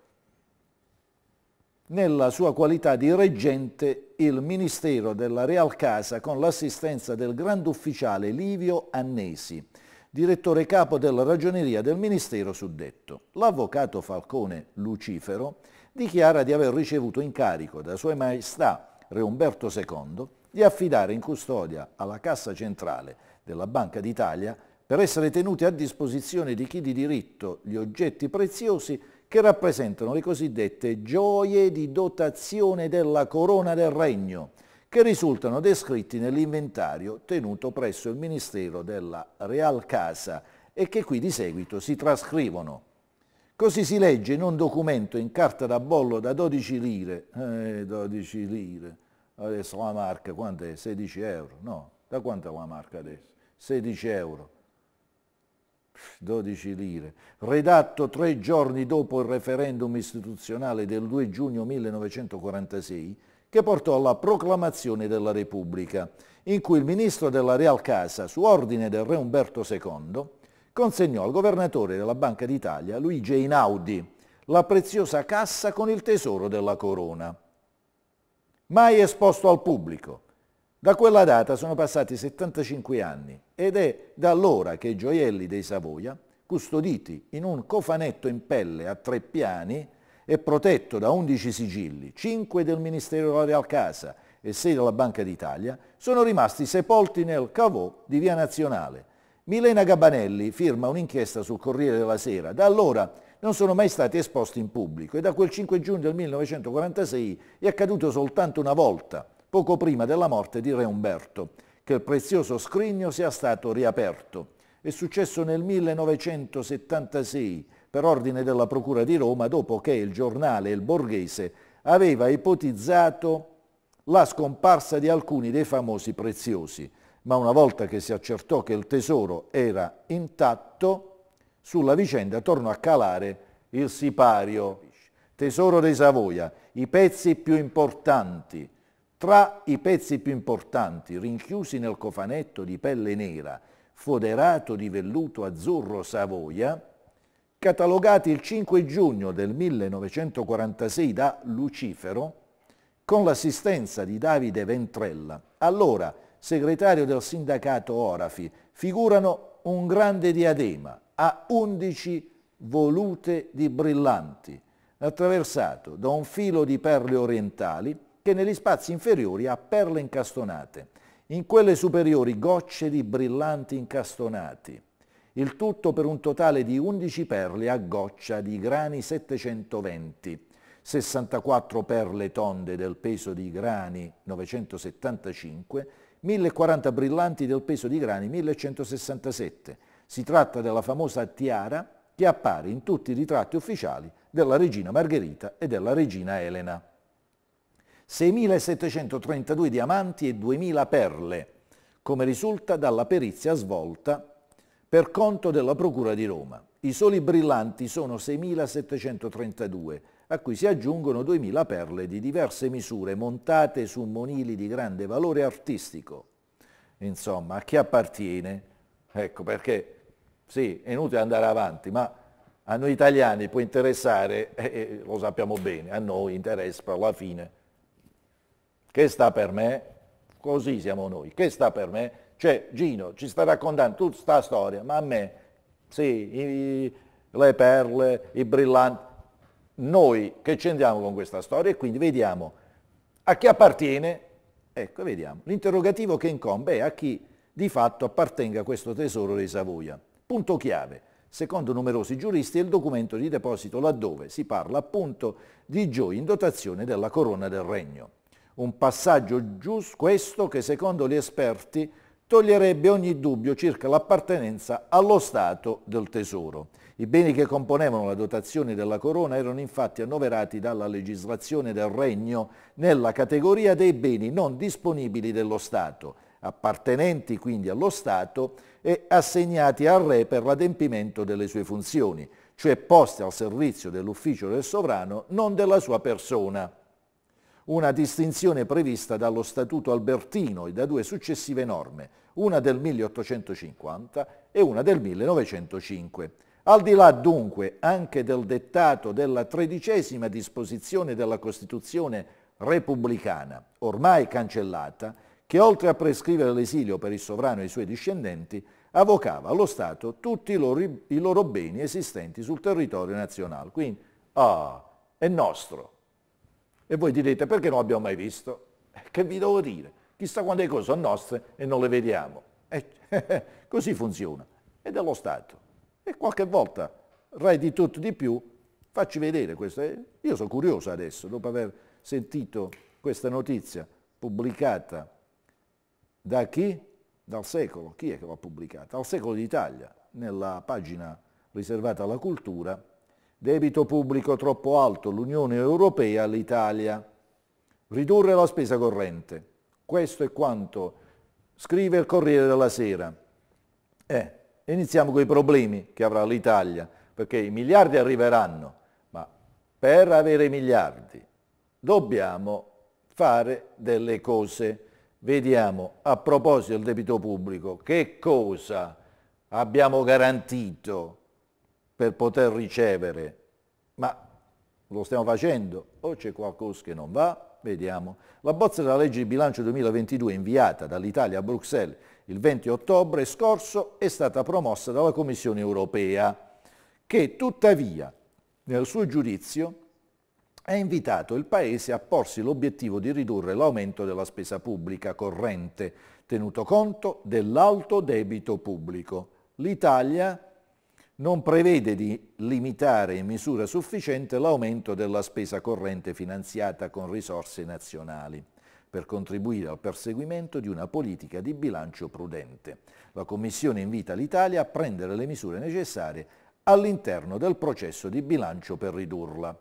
nella sua qualità di reggente il Ministero della Real Casa con l'assistenza del Grandufficiale Livio Annesi, direttore capo della ragioneria del Ministero suddetto. L'avvocato Falcone Lucifero dichiara di aver ricevuto incarico da Sua Maestà Re Umberto II di affidare in custodia alla Cassa Centrale della Banca d'Italia per essere tenuti a disposizione di chi di diritto gli oggetti preziosi che rappresentano le cosiddette gioie di dotazione della corona del regno, che risultano descritti nell'inventario tenuto presso il Ministero della Real Casa e che qui di seguito si trascrivono. Così si legge in un documento in carta da bollo da 12 lire, eh, 12 lire, adesso la marca quant'è? 16 euro, no? Da quanto è la marca adesso? 16 euro, 12 lire, redatto tre giorni dopo il referendum istituzionale del 2 giugno 1946, che portò alla proclamazione della Repubblica, in cui il ministro della Real Casa, su ordine del re Umberto II, consegnò al governatore della Banca d'Italia, Luigi Einaudi, la preziosa cassa con il tesoro della corona. Mai esposto al pubblico, da quella data sono passati 75 anni ed è da allora che i gioielli dei Savoia, custoditi in un cofanetto in pelle a tre piani e protetto da 11 sigilli, 5 del Ministero della Real Casa e 6 della Banca d'Italia, sono rimasti sepolti nel cavò di Via Nazionale. Milena Gabanelli firma un'inchiesta sul Corriere della Sera. Da allora non sono mai stati esposti in pubblico e da quel 5 giugno del 1946 è accaduto soltanto una volta poco prima della morte di Re Umberto, che il prezioso scrigno sia stato riaperto. È successo nel 1976 per ordine della Procura di Roma dopo che il giornale Il Borghese aveva ipotizzato la scomparsa di alcuni dei famosi preziosi, ma una volta che si accertò che il tesoro era intatto, sulla vicenda tornò a calare il sipario. Tesoro dei Savoia, i pezzi più importanti, tra i pezzi più importanti, rinchiusi nel cofanetto di pelle nera, foderato di velluto azzurro Savoia, catalogati il 5 giugno del 1946 da Lucifero, con l'assistenza di Davide Ventrella, allora segretario del sindacato Orafi, figurano un grande diadema a 11 volute di brillanti, attraversato da un filo di perle orientali che negli spazi inferiori ha perle incastonate, in quelle superiori gocce di brillanti incastonati, il tutto per un totale di 11 perle a goccia di grani 720, 64 perle tonde del peso di grani 975, 1040 brillanti del peso di grani 1167. Si tratta della famosa tiara che appare in tutti i ritratti ufficiali della regina Margherita e della regina Elena. 6.732 diamanti e 2.000 perle, come risulta dalla perizia svolta per conto della Procura di Roma. I soli brillanti sono 6.732, a cui si aggiungono 2.000 perle di diverse misure montate su monili di grande valore artistico. Insomma, a chi appartiene? Ecco perché, sì, è inutile andare avanti, ma a noi italiani può interessare, eh, eh lo sappiamo bene, a noi interessa alla fine che sta per me, così siamo noi, che sta per me, cioè Gino ci sta raccontando tutta questa storia, ma a me, sì, i, le perle, i brillanti, noi che ci andiamo con questa storia e quindi vediamo a chi appartiene, ecco vediamo, l'interrogativo che incombe è a chi di fatto appartenga questo tesoro dei Savoia. Punto chiave, secondo numerosi giuristi è il documento di deposito laddove si parla appunto di gioi in dotazione della corona del regno. Un passaggio giusto questo che secondo gli esperti toglierebbe ogni dubbio circa l'appartenenza allo Stato del Tesoro. I beni che componevano la dotazione della corona erano infatti annoverati dalla legislazione del Regno nella categoria dei beni non disponibili dello Stato, appartenenti quindi allo Stato e assegnati al Re per l'adempimento delle sue funzioni, cioè posti al servizio dell'ufficio del sovrano, non della sua persona una distinzione prevista dallo Statuto Albertino e da due successive norme, una del 1850 e una del 1905. Al di là dunque anche del dettato della tredicesima disposizione della Costituzione repubblicana, ormai cancellata, che oltre a prescrivere l'esilio per il sovrano e i suoi discendenti, avvocava allo Stato tutti i loro, i loro beni esistenti sul territorio nazionale. Quindi, ah, è nostro, e voi direte perché non abbiamo mai visto? Eh, che vi devo dire? Chissà quante cose sono nostre e non le vediamo. E, eh, così funziona. Ed è lo Stato. E qualche volta, Rai di tutto di più, facci vedere questo. Io sono curioso adesso, dopo aver sentito questa notizia pubblicata da chi? Dal secolo. Chi è che l'ha pubblicata? Al secolo d'Italia, nella pagina riservata alla cultura, Debito pubblico troppo alto, l'Unione Europea, l'Italia. Ridurre la spesa corrente. Questo è quanto scrive il Corriere della Sera. Eh, iniziamo con i problemi che avrà l'Italia, perché i miliardi arriveranno, ma per avere i miliardi dobbiamo fare delle cose. Vediamo a proposito del debito pubblico che cosa abbiamo garantito per poter ricevere. Ma lo stiamo facendo o c'è qualcosa che non va? Vediamo. La bozza della legge di bilancio 2022 inviata dall'Italia a Bruxelles il 20 ottobre scorso è stata promossa dalla Commissione europea che tuttavia nel suo giudizio ha invitato il Paese a porsi l'obiettivo di ridurre l'aumento della spesa pubblica corrente, tenuto conto dell'alto debito pubblico. L'Italia non prevede di limitare in misura sufficiente l'aumento della spesa corrente finanziata con risorse nazionali per contribuire al perseguimento di una politica di bilancio prudente. La Commissione invita l'Italia a prendere le misure necessarie all'interno del processo di bilancio per ridurla.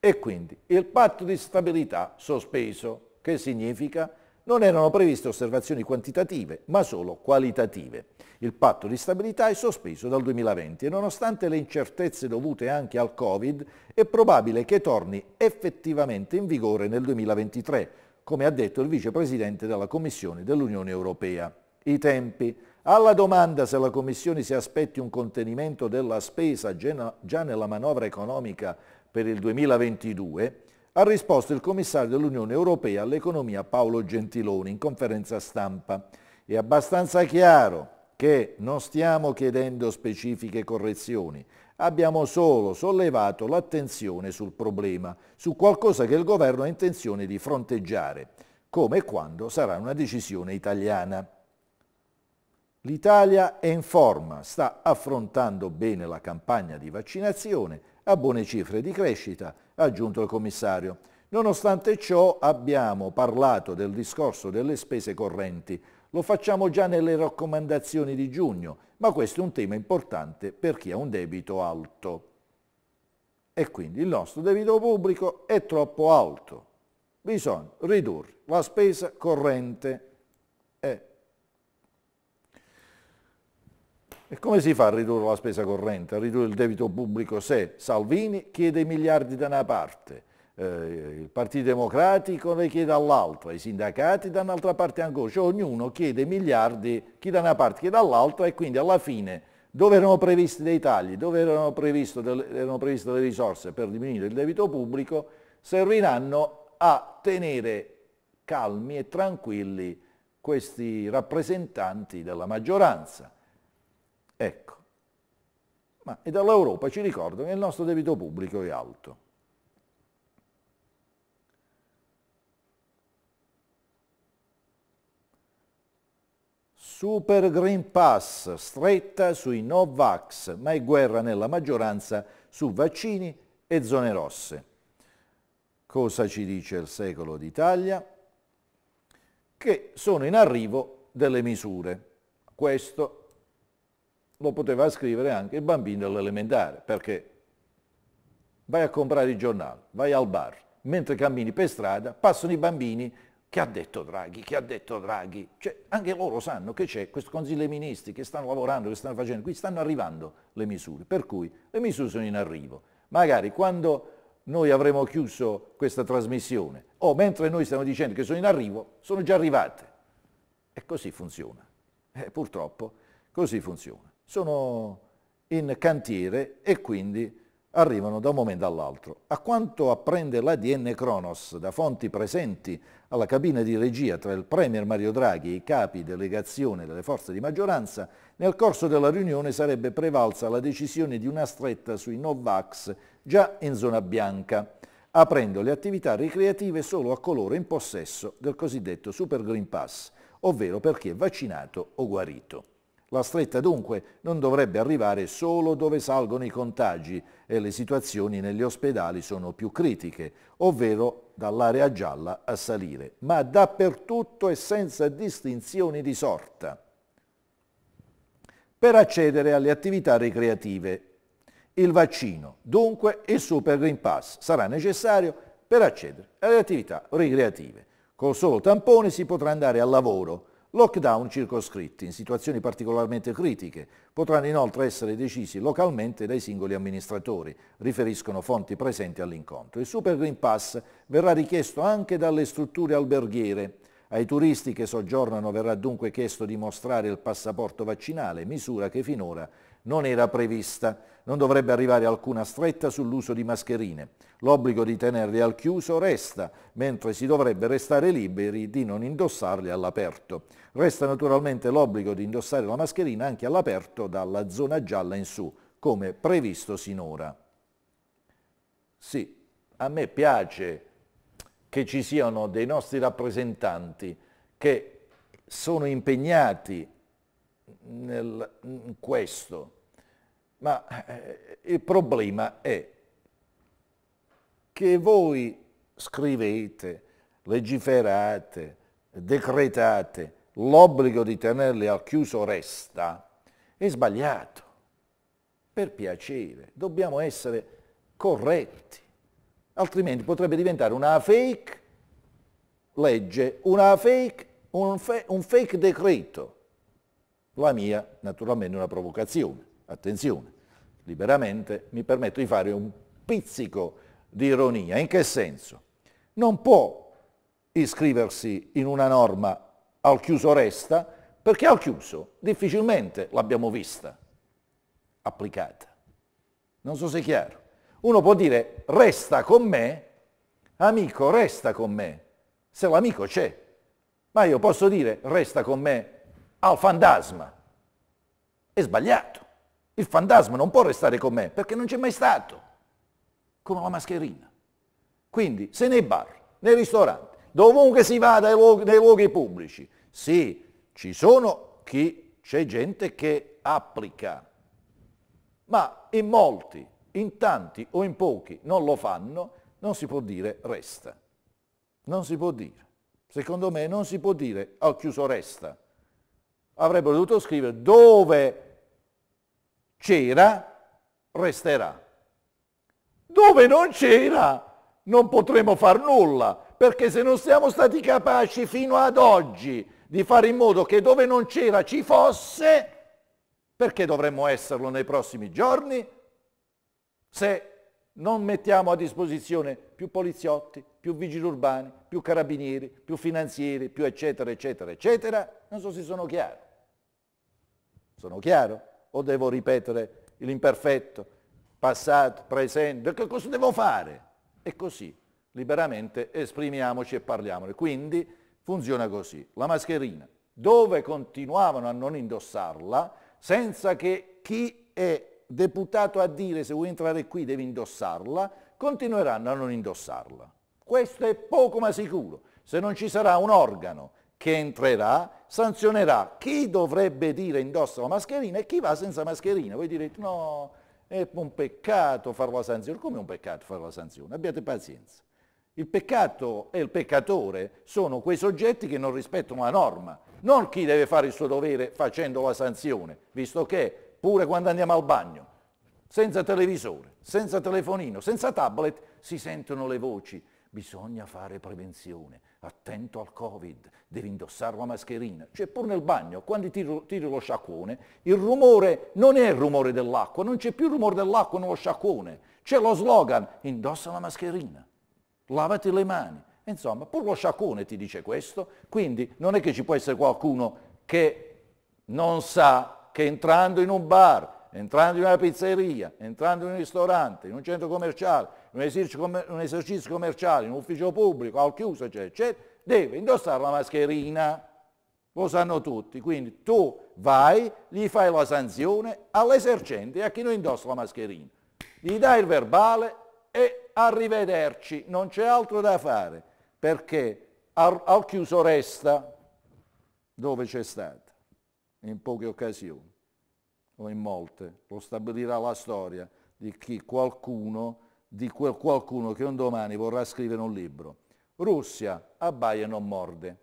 E quindi il patto di stabilità sospeso, che significa? non erano previste osservazioni quantitative, ma solo qualitative. Il patto di stabilità è sospeso dal 2020 e nonostante le incertezze dovute anche al Covid, è probabile che torni effettivamente in vigore nel 2023, come ha detto il vicepresidente della Commissione dell'Unione Europea. I tempi. Alla domanda se la Commissione si aspetti un contenimento della spesa già nella manovra economica per il 2022, ha risposto il commissario dell'Unione Europea all'economia Paolo Gentiloni in conferenza stampa. È abbastanza chiaro che non stiamo chiedendo specifiche correzioni, abbiamo solo sollevato l'attenzione sul problema, su qualcosa che il governo ha intenzione di fronteggiare, come e quando sarà una decisione italiana. L'Italia è in forma, sta affrontando bene la campagna di vaccinazione a buone cifre di crescita, ha aggiunto il commissario. Nonostante ciò abbiamo parlato del discorso delle spese correnti, lo facciamo già nelle raccomandazioni di giugno, ma questo è un tema importante per chi ha un debito alto. E quindi il nostro debito pubblico è troppo alto. Bisogna ridurre la spesa corrente. Eh. E come si fa a ridurre la spesa corrente, a ridurre il debito pubblico se Salvini chiede i miliardi da una parte, eh, il Partito Democratico ne chiede dall'altra, i sindacati da un'altra parte ancora, cioè ognuno chiede miliardi, chi da una parte, chi dall'altra e quindi alla fine dove erano previsti dei tagli, dove erano, del, erano previste delle risorse per diminuire il debito pubblico, serviranno a tenere calmi e tranquilli questi rappresentanti della maggioranza Ecco, ma e dall'Europa ci ricorda che il nostro debito pubblico è alto. Super Green Pass, stretta sui Novax, ma è guerra nella maggioranza su vaccini e zone rosse. Cosa ci dice il secolo d'Italia? Che sono in arrivo delle misure. Questo lo poteva scrivere anche il bambino dell'elementare, perché vai a comprare il giornale, vai al bar, mentre cammini per strada, passano i bambini, che ha detto Draghi, che ha detto Draghi, cioè, anche loro sanno che c'è questo Consiglio dei Ministri che stanno lavorando, che stanno facendo, qui stanno arrivando le misure, per cui le misure sono in arrivo. Magari quando noi avremo chiuso questa trasmissione o mentre noi stiamo dicendo che sono in arrivo, sono già arrivate. E così funziona. Eh, purtroppo così funziona sono in cantiere e quindi arrivano da un momento all'altro. A quanto apprende l'ADN Kronos da fonti presenti alla cabina di regia tra il Premier Mario Draghi e i capi delegazione delle forze di maggioranza, nel corso della riunione sarebbe prevalsa la decisione di una stretta sui Novax già in zona bianca, aprendo le attività ricreative solo a coloro in possesso del cosiddetto Super Green Pass, ovvero per chi è vaccinato o guarito. La stretta dunque non dovrebbe arrivare solo dove salgono i contagi e le situazioni negli ospedali sono più critiche, ovvero dall'area gialla a salire, ma dappertutto e senza distinzioni di sorta. Per accedere alle attività ricreative, il vaccino, dunque il Super Green Pass, sarà necessario per accedere alle attività ricreative. Con solo tampone si potrà andare al lavoro, Lockdown circoscritti in situazioni particolarmente critiche potranno inoltre essere decisi localmente dai singoli amministratori, riferiscono fonti presenti all'incontro. Il Super Green Pass verrà richiesto anche dalle strutture alberghiere. Ai turisti che soggiornano verrà dunque chiesto di mostrare il passaporto vaccinale, misura che finora non era prevista. Non dovrebbe arrivare alcuna stretta sull'uso di mascherine. L'obbligo di tenerle al chiuso resta, mentre si dovrebbe restare liberi di non indossarle all'aperto. Resta naturalmente l'obbligo di indossare la mascherina anche all'aperto dalla zona gialla in su, come previsto sinora. Sì, a me piace che ci siano dei nostri rappresentanti che sono impegnati nel, in questo, ma eh, il problema è che voi scrivete, legiferate, decretate, l'obbligo di tenerli al chiuso resta, è sbagliato. Per piacere, dobbiamo essere corretti, altrimenti potrebbe diventare una fake legge, una fake, un, fe, un fake decreto. La mia, naturalmente, una provocazione. Attenzione liberamente, mi permetto di fare un pizzico di ironia. In che senso? Non può iscriversi in una norma al chiuso resta, perché al chiuso difficilmente l'abbiamo vista applicata. Non so se è chiaro. Uno può dire resta con me, amico resta con me, se l'amico c'è. Ma io posso dire resta con me al fantasma. È sbagliato. Il fantasma non può restare con me perché non c'è mai stato, come la mascherina. Quindi se nei bar, nei ristoranti, dovunque si vada nei luoghi, nei luoghi pubblici, sì, ci sono chi, c'è gente che applica, ma in molti, in tanti o in pochi non lo fanno, non si può dire resta. Non si può dire. Secondo me non si può dire ho chiuso resta. Avrebbero dovuto scrivere dove c'era, resterà. Dove non c'era, non potremo far nulla, perché se non siamo stati capaci fino ad oggi di fare in modo che dove non c'era ci fosse, perché dovremmo esserlo nei prossimi giorni? Se non mettiamo a disposizione più poliziotti, più vigili urbani, più carabinieri, più finanzieri, più eccetera, eccetera, eccetera, non so se sono chiaro. Sono chiaro? o devo ripetere l'imperfetto, passato, presente, che cosa devo fare? E così liberamente esprimiamoci e parliamone. Quindi funziona così. La mascherina, dove continuavano a non indossarla, senza che chi è deputato a dire se vuoi entrare qui devi indossarla, continueranno a non indossarla. Questo è poco ma sicuro. Se non ci sarà un organo che entrerà sanzionerà chi dovrebbe dire indossa la mascherina e chi va senza mascherina. Voi direte no, è un peccato fare la sanzione. Come è un peccato fare la sanzione? Abbiate pazienza. Il peccato e il peccatore sono quei soggetti che non rispettano la norma, non chi deve fare il suo dovere facendo la sanzione, visto che pure quando andiamo al bagno, senza televisore, senza telefonino, senza tablet, si sentono le voci bisogna fare prevenzione, attento al Covid, devi indossare la mascherina. Cioè pur nel bagno, quando tiro, tiro lo sciacquone, il rumore non è il rumore dell'acqua, non c'è più il rumore dell'acqua nello sciacquone, c'è lo slogan, indossa la mascherina, lavati le mani. Insomma, pur lo sciacquone ti dice questo, quindi non è che ci può essere qualcuno che non sa che entrando in un bar, entrando in una pizzeria, entrando in un ristorante, in un centro commerciale, un esercizio, commerciale, in un ufficio pubblico, al chiuso, eccetera, eccetera, deve indossare la mascherina. Lo sanno tutti. Quindi tu vai, gli fai la sanzione all'esercente e a chi non indossa la mascherina. Gli dai il verbale e arrivederci, non c'è altro da fare, perché al, al chiuso resta dove c'è stata, in poche occasioni o in molte, lo stabilirà la storia di chi qualcuno di quel qualcuno che un domani vorrà scrivere un libro. Russia abbaia e non morde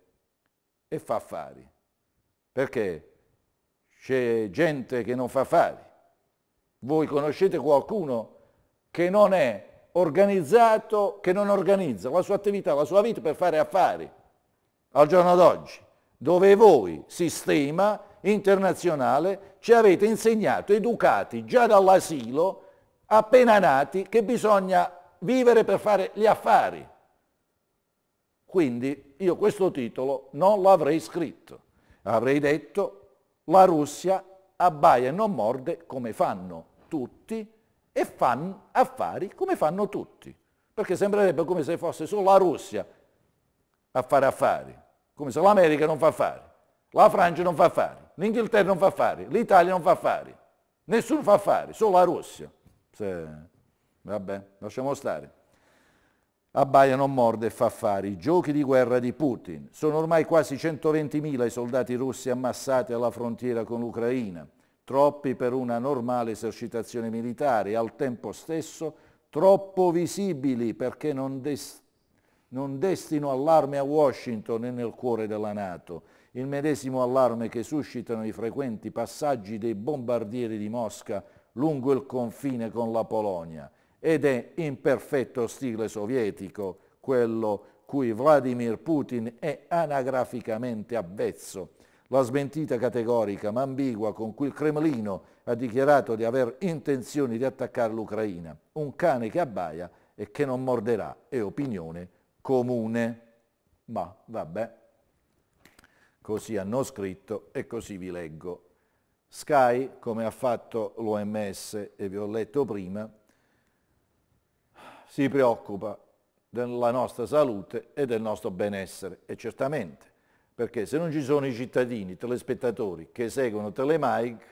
e fa affari. Perché c'è gente che non fa affari. Voi conoscete qualcuno che non è organizzato, che non organizza la sua attività, la sua vita per fare affari al giorno d'oggi, dove voi, sistema internazionale, ci avete insegnato, educati già dall'asilo, appena nati che bisogna vivere per fare gli affari. Quindi io questo titolo non l'avrei scritto. Avrei detto la Russia abbaia e non morde come fanno tutti e fanno affari come fanno tutti. Perché sembrerebbe come se fosse solo la Russia a fare affari, come se l'America non fa affari, la Francia non fa affari, l'Inghilterra non fa affari, l'Italia non fa affari, nessuno fa affari, solo la Russia. Se, vabbè, lasciamo stare. Abbaia non morde e fa affari. I giochi di guerra di Putin. Sono ormai quasi 120.000 i soldati russi ammassati alla frontiera con l'Ucraina, troppi per una normale esercitazione militare e al tempo stesso troppo visibili perché non, des- non destino allarme a Washington e nel cuore della Nato, il medesimo allarme che suscitano i frequenti passaggi dei bombardieri di Mosca lungo il confine con la Polonia ed è in perfetto stile sovietico quello cui Vladimir Putin è anagraficamente avvezzo. La smentita categorica ma ambigua con cui il Cremlino ha dichiarato di aver intenzione di attaccare l'Ucraina, un cane che abbaia e che non morderà, è opinione comune. Ma vabbè, così hanno scritto e così vi leggo Sky, come ha fatto l'OMS e vi ho letto prima, si preoccupa della nostra salute e del nostro benessere, e certamente, perché se non ci sono i cittadini, i telespettatori che seguono Telemike,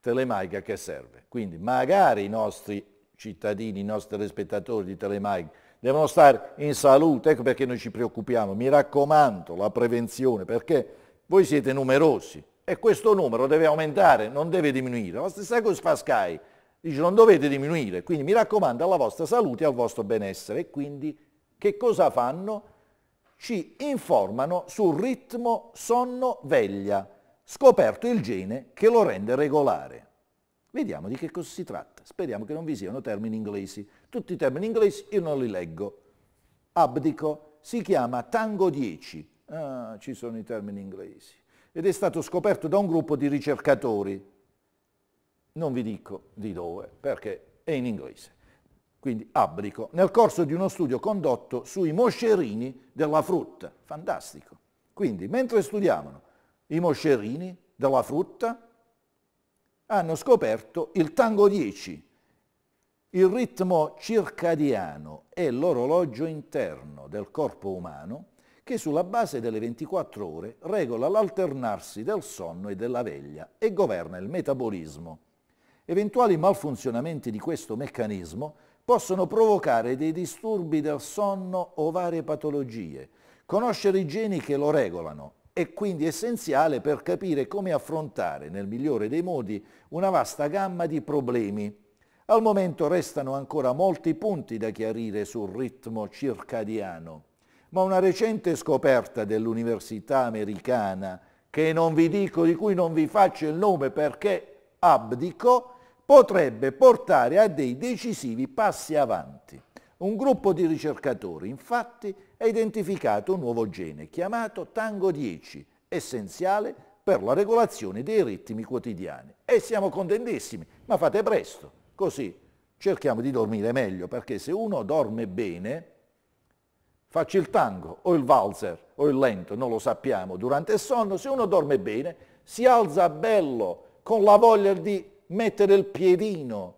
Telemike a che serve? Quindi magari i nostri cittadini, i nostri telespettatori di Telemike devono stare in salute, ecco perché noi ci preoccupiamo, mi raccomando, la prevenzione, perché voi siete numerosi, e questo numero deve aumentare, non deve diminuire. La stessa cosa fa Sky, dice non dovete diminuire, quindi mi raccomando alla vostra salute e al vostro benessere. E quindi che cosa fanno? Ci informano sul ritmo sonno-veglia, scoperto il gene che lo rende regolare. Vediamo di che cosa si tratta. Speriamo che non vi siano termini inglesi. Tutti i termini inglesi io non li leggo. Abdico si chiama tango 10. Ah, ci sono i termini inglesi ed è stato scoperto da un gruppo di ricercatori. Non vi dico di dove, perché è in inglese. Quindi abbrico, nel corso di uno studio condotto sui moscerini della frutta. Fantastico. Quindi, mentre studiavano i moscerini della frutta, hanno scoperto il tango 10, il ritmo circadiano e l'orologio interno del corpo umano che sulla base delle 24 ore regola l'alternarsi del sonno e della veglia e governa il metabolismo. Eventuali malfunzionamenti di questo meccanismo possono provocare dei disturbi del sonno o varie patologie. Conoscere i geni che lo regolano è quindi essenziale per capire come affrontare nel migliore dei modi una vasta gamma di problemi. Al momento restano ancora molti punti da chiarire sul ritmo circadiano ma una recente scoperta dell'università americana, che non vi dico, di cui non vi faccio il nome perché abdico, potrebbe portare a dei decisivi passi avanti. Un gruppo di ricercatori, infatti, ha identificato un nuovo gene chiamato Tango 10, essenziale per la regolazione dei ritmi quotidiani. E siamo contentissimi, ma fate presto, così cerchiamo di dormire meglio, perché se uno dorme bene, faccio il tango o il valzer o il lento, non lo sappiamo, durante il sonno, se uno dorme bene, si alza bello con la voglia di mettere il piedino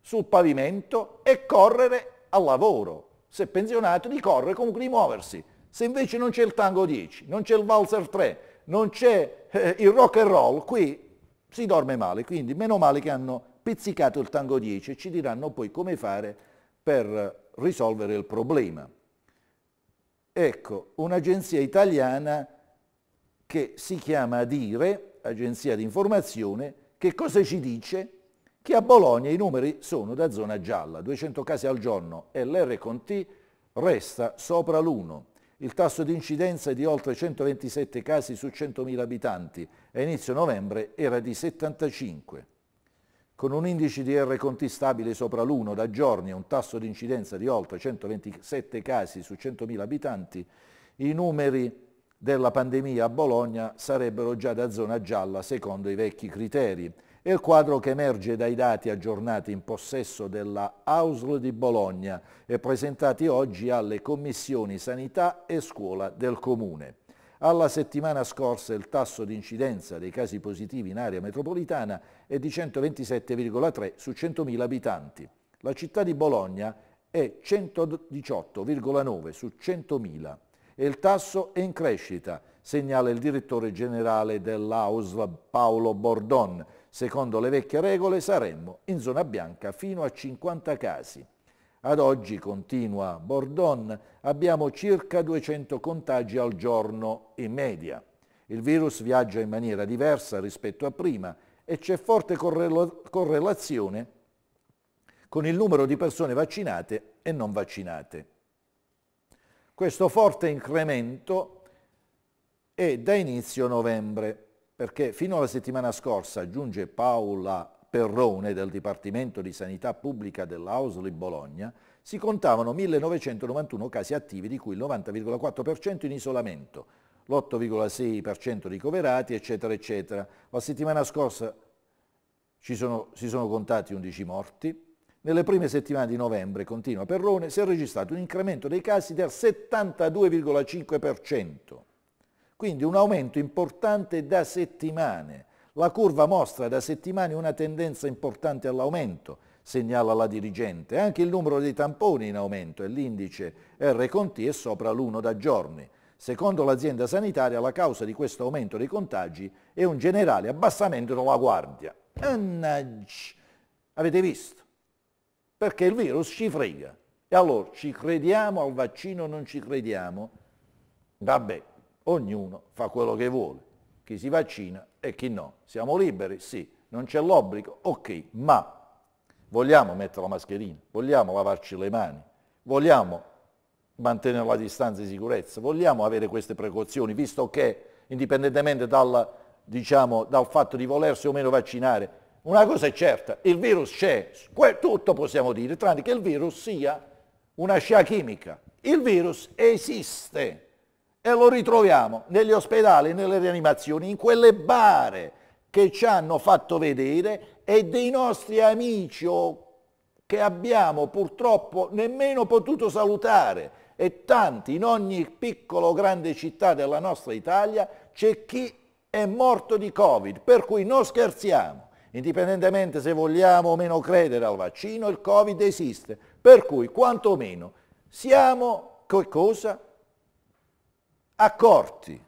sul pavimento e correre al lavoro. Se pensionato di correre comunque di muoversi. Se invece non c'è il tango 10, non c'è il valzer 3, non c'è eh, il rock and roll, qui si dorme male, quindi meno male che hanno pizzicato il tango 10 e ci diranno poi come fare per risolvere il problema. Ecco, un'agenzia italiana che si chiama Dire, agenzia di informazione, che cosa ci dice? Che a Bologna i numeri sono da zona gialla, 200 casi al giorno e l'R con T resta sopra l'1. Il tasso di incidenza è di oltre 127 casi su 100.000 abitanti e a inizio novembre era di 75. Con un indice di R conti stabile sopra l'1 da giorni e un tasso di incidenza di oltre 127 casi su 100.000 abitanti, i numeri della pandemia a Bologna sarebbero già da zona gialla secondo i vecchi criteri. È il quadro che emerge dai dati aggiornati in possesso della AUSL di Bologna e presentati oggi alle commissioni sanità e scuola del comune. Alla settimana scorsa il tasso di incidenza dei casi positivi in area metropolitana è di 127,3 su 100.000 abitanti. La città di Bologna è 118,9 su 100.000 e il tasso è in crescita, segnala il direttore generale dell'AUSL Paolo Bordon. Secondo le vecchie regole saremmo in zona bianca fino a 50 casi. Ad oggi, continua Bordon, abbiamo circa 200 contagi al giorno in media. Il virus viaggia in maniera diversa rispetto a prima e c'è forte correlazione con il numero di persone vaccinate e non vaccinate. Questo forte incremento è da inizio novembre, perché fino alla settimana scorsa, aggiunge Paola Perrone del Dipartimento di Sanità Pubblica dell'Ausli Bologna si contavano 1991 casi attivi di cui il 90,4% in isolamento, l'8,6% ricoverati, eccetera, eccetera. La settimana scorsa sono, si sono contati 11 morti, nelle prime settimane di novembre, continua Perrone, si è registrato un incremento dei casi del 72,5%, quindi un aumento importante da settimane la curva mostra da settimane una tendenza importante all'aumento, segnala la dirigente. Anche il numero dei tamponi in aumento e l'indice R conti è sopra l'1 da giorni. Secondo l'azienda sanitaria la causa di questo aumento dei contagi è un generale abbassamento della guardia. Annaggi! Avete visto? Perché il virus ci frega. E allora ci crediamo al vaccino o non ci crediamo? Vabbè, ognuno fa quello che vuole. Chi si vaccina e chi no. Siamo liberi? Sì. Non c'è l'obbligo? Ok, ma vogliamo mettere la mascherina, vogliamo lavarci le mani, vogliamo mantenere la distanza di sicurezza, vogliamo avere queste precauzioni, visto che indipendentemente dal, diciamo, dal fatto di volersi o meno vaccinare, una cosa è certa, il virus c'è, tutto possiamo dire, tranne che il virus sia una scia chimica. Il virus esiste, e lo ritroviamo negli ospedali, nelle rianimazioni, in quelle bare che ci hanno fatto vedere e dei nostri amici che abbiamo purtroppo nemmeno potuto salutare e tanti in ogni piccolo o grande città della nostra Italia c'è chi è morto di Covid, per cui non scherziamo, indipendentemente se vogliamo o meno credere al vaccino, il Covid esiste, per cui quantomeno siamo che cosa? accorti,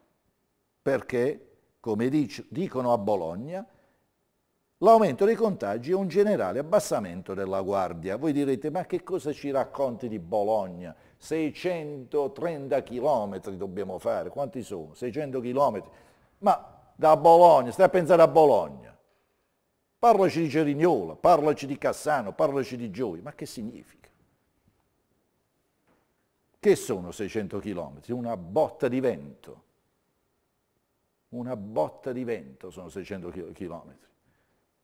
perché, come dic dicono a Bologna, L'aumento dei contagi è un generale abbassamento della guardia. Voi direte, ma che cosa ci racconti di Bologna? 630 chilometri dobbiamo fare, quanti sono? 600 chilometri. Ma da Bologna, stai a pensare a Bologna. Parlaci di Cerignola, parlaci di Cassano, parlaci di Gioi, ma che significa? Che sono 600 chilometri? Una botta di vento. Una botta di vento sono 600 chilometri.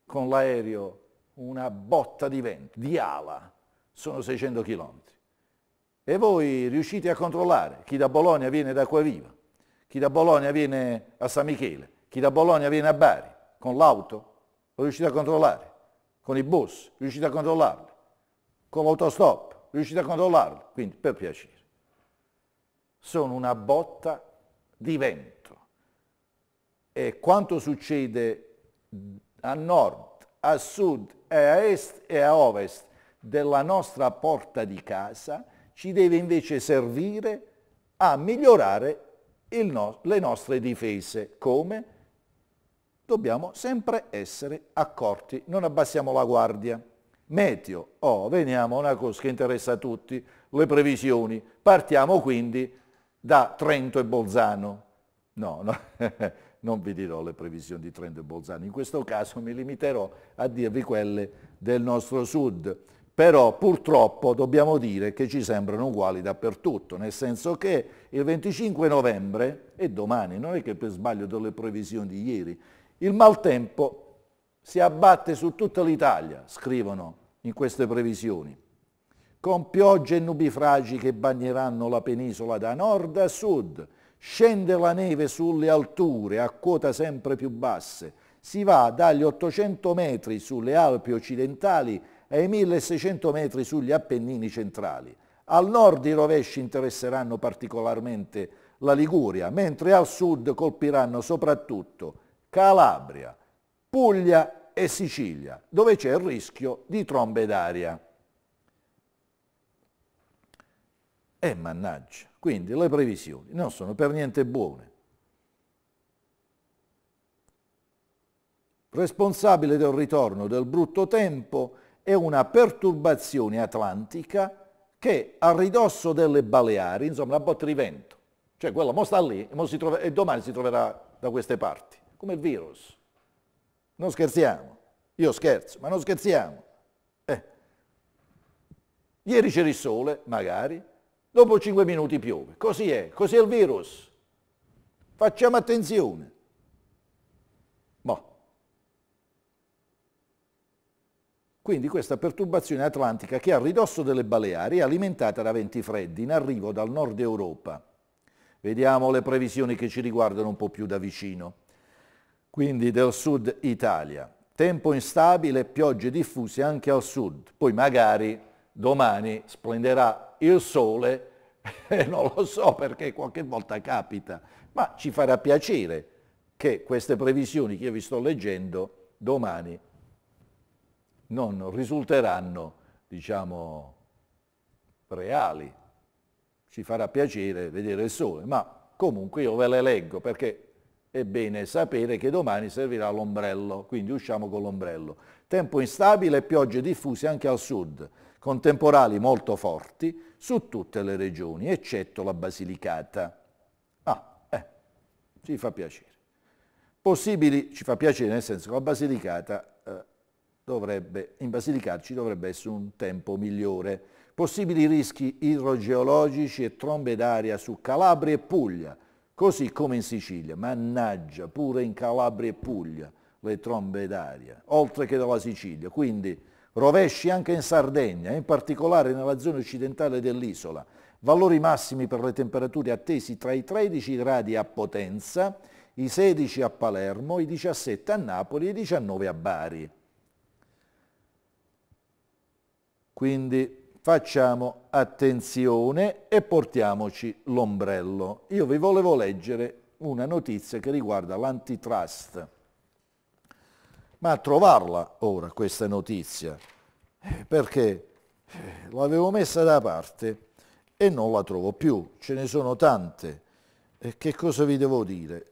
Con l'aereo una botta di vento, di ala, sono 600 chilometri. E voi riuscite a controllare chi da Bologna viene da Acquaviva, chi da Bologna viene a San Michele, chi da Bologna viene a Bari, con l'auto, lo riuscite a controllare, con i bus, riuscite a controllarli, con l'autostop, riuscite a controllarli, quindi per piacere sono una botta di vento. E quanto succede a nord, a sud, a est e a ovest della nostra porta di casa ci deve invece servire a migliorare no le nostre difese. Come? Dobbiamo sempre essere accorti, non abbassiamo la guardia. Meteo, oh, veniamo a una cosa che interessa a tutti, le previsioni. Partiamo quindi da Trento e Bolzano. No, no non vi dirò le previsioni di Trento e Bolzano, in questo caso mi limiterò a dirvi quelle del nostro sud. Però purtroppo dobbiamo dire che ci sembrano uguali dappertutto, nel senso che il 25 novembre e domani, non è che per sbaglio do le previsioni di ieri, il maltempo si abbatte su tutta l'Italia, scrivono in queste previsioni con piogge e nubifragi che bagneranno la penisola da nord a sud. Scende la neve sulle alture a quota sempre più basse. Si va dagli 800 metri sulle Alpi occidentali ai 1600 metri sugli Appennini centrali. Al nord i rovesci interesseranno particolarmente la Liguria, mentre al sud colpiranno soprattutto Calabria, Puglia e Sicilia, dove c'è il rischio di trombe d'aria. E eh, mannaggia, quindi le previsioni non sono per niente buone. Responsabile del ritorno del brutto tempo è una perturbazione atlantica che a ridosso delle Baleari, insomma, la botte di vento, cioè quella mo sta lì e, trova, e domani si troverà da queste parti, come il virus. Non scherziamo, io scherzo, ma non scherziamo. Eh. Ieri c'era il sole, magari, dopo 5 minuti piove. Così è, così è il virus. Facciamo attenzione. Boh. Quindi questa perturbazione atlantica che a ridosso delle Baleari è alimentata da venti freddi in arrivo dal nord Europa. Vediamo le previsioni che ci riguardano un po' più da vicino. Quindi del sud Italia. Tempo instabile, piogge diffuse anche al sud. Poi magari domani splenderà il sole, eh, non lo so perché qualche volta capita, ma ci farà piacere che queste previsioni che io vi sto leggendo domani non risulteranno, diciamo, reali. Ci farà piacere vedere il sole, ma comunque io ve le leggo perché è bene sapere che domani servirà l'ombrello, quindi usciamo con l'ombrello. Tempo instabile e piogge diffuse anche al sud, con temporali molto forti, su tutte le regioni, eccetto la Basilicata. Ah, eh, ci fa piacere. Possibili, ci fa piacere nel senso che la Basilicata eh, dovrebbe, in Basilicata ci dovrebbe essere un tempo migliore. Possibili rischi idrogeologici e trombe d'aria su Calabria e Puglia, così come in Sicilia. Mannaggia, pure in Calabria e Puglia le trombe d'aria, oltre che dalla Sicilia. Quindi Rovesci anche in Sardegna, in particolare nella zona occidentale dell'isola. Valori massimi per le temperature attesi tra i 13 gradi a Potenza, i 16 a Palermo, i 17 a Napoli e i 19 a Bari. Quindi facciamo attenzione e portiamoci l'ombrello. Io vi volevo leggere una notizia che riguarda l'antitrust ma a trovarla ora questa notizia, eh, perché eh, l'avevo messa da parte e non la trovo più, ce ne sono tante. E che cosa vi devo dire?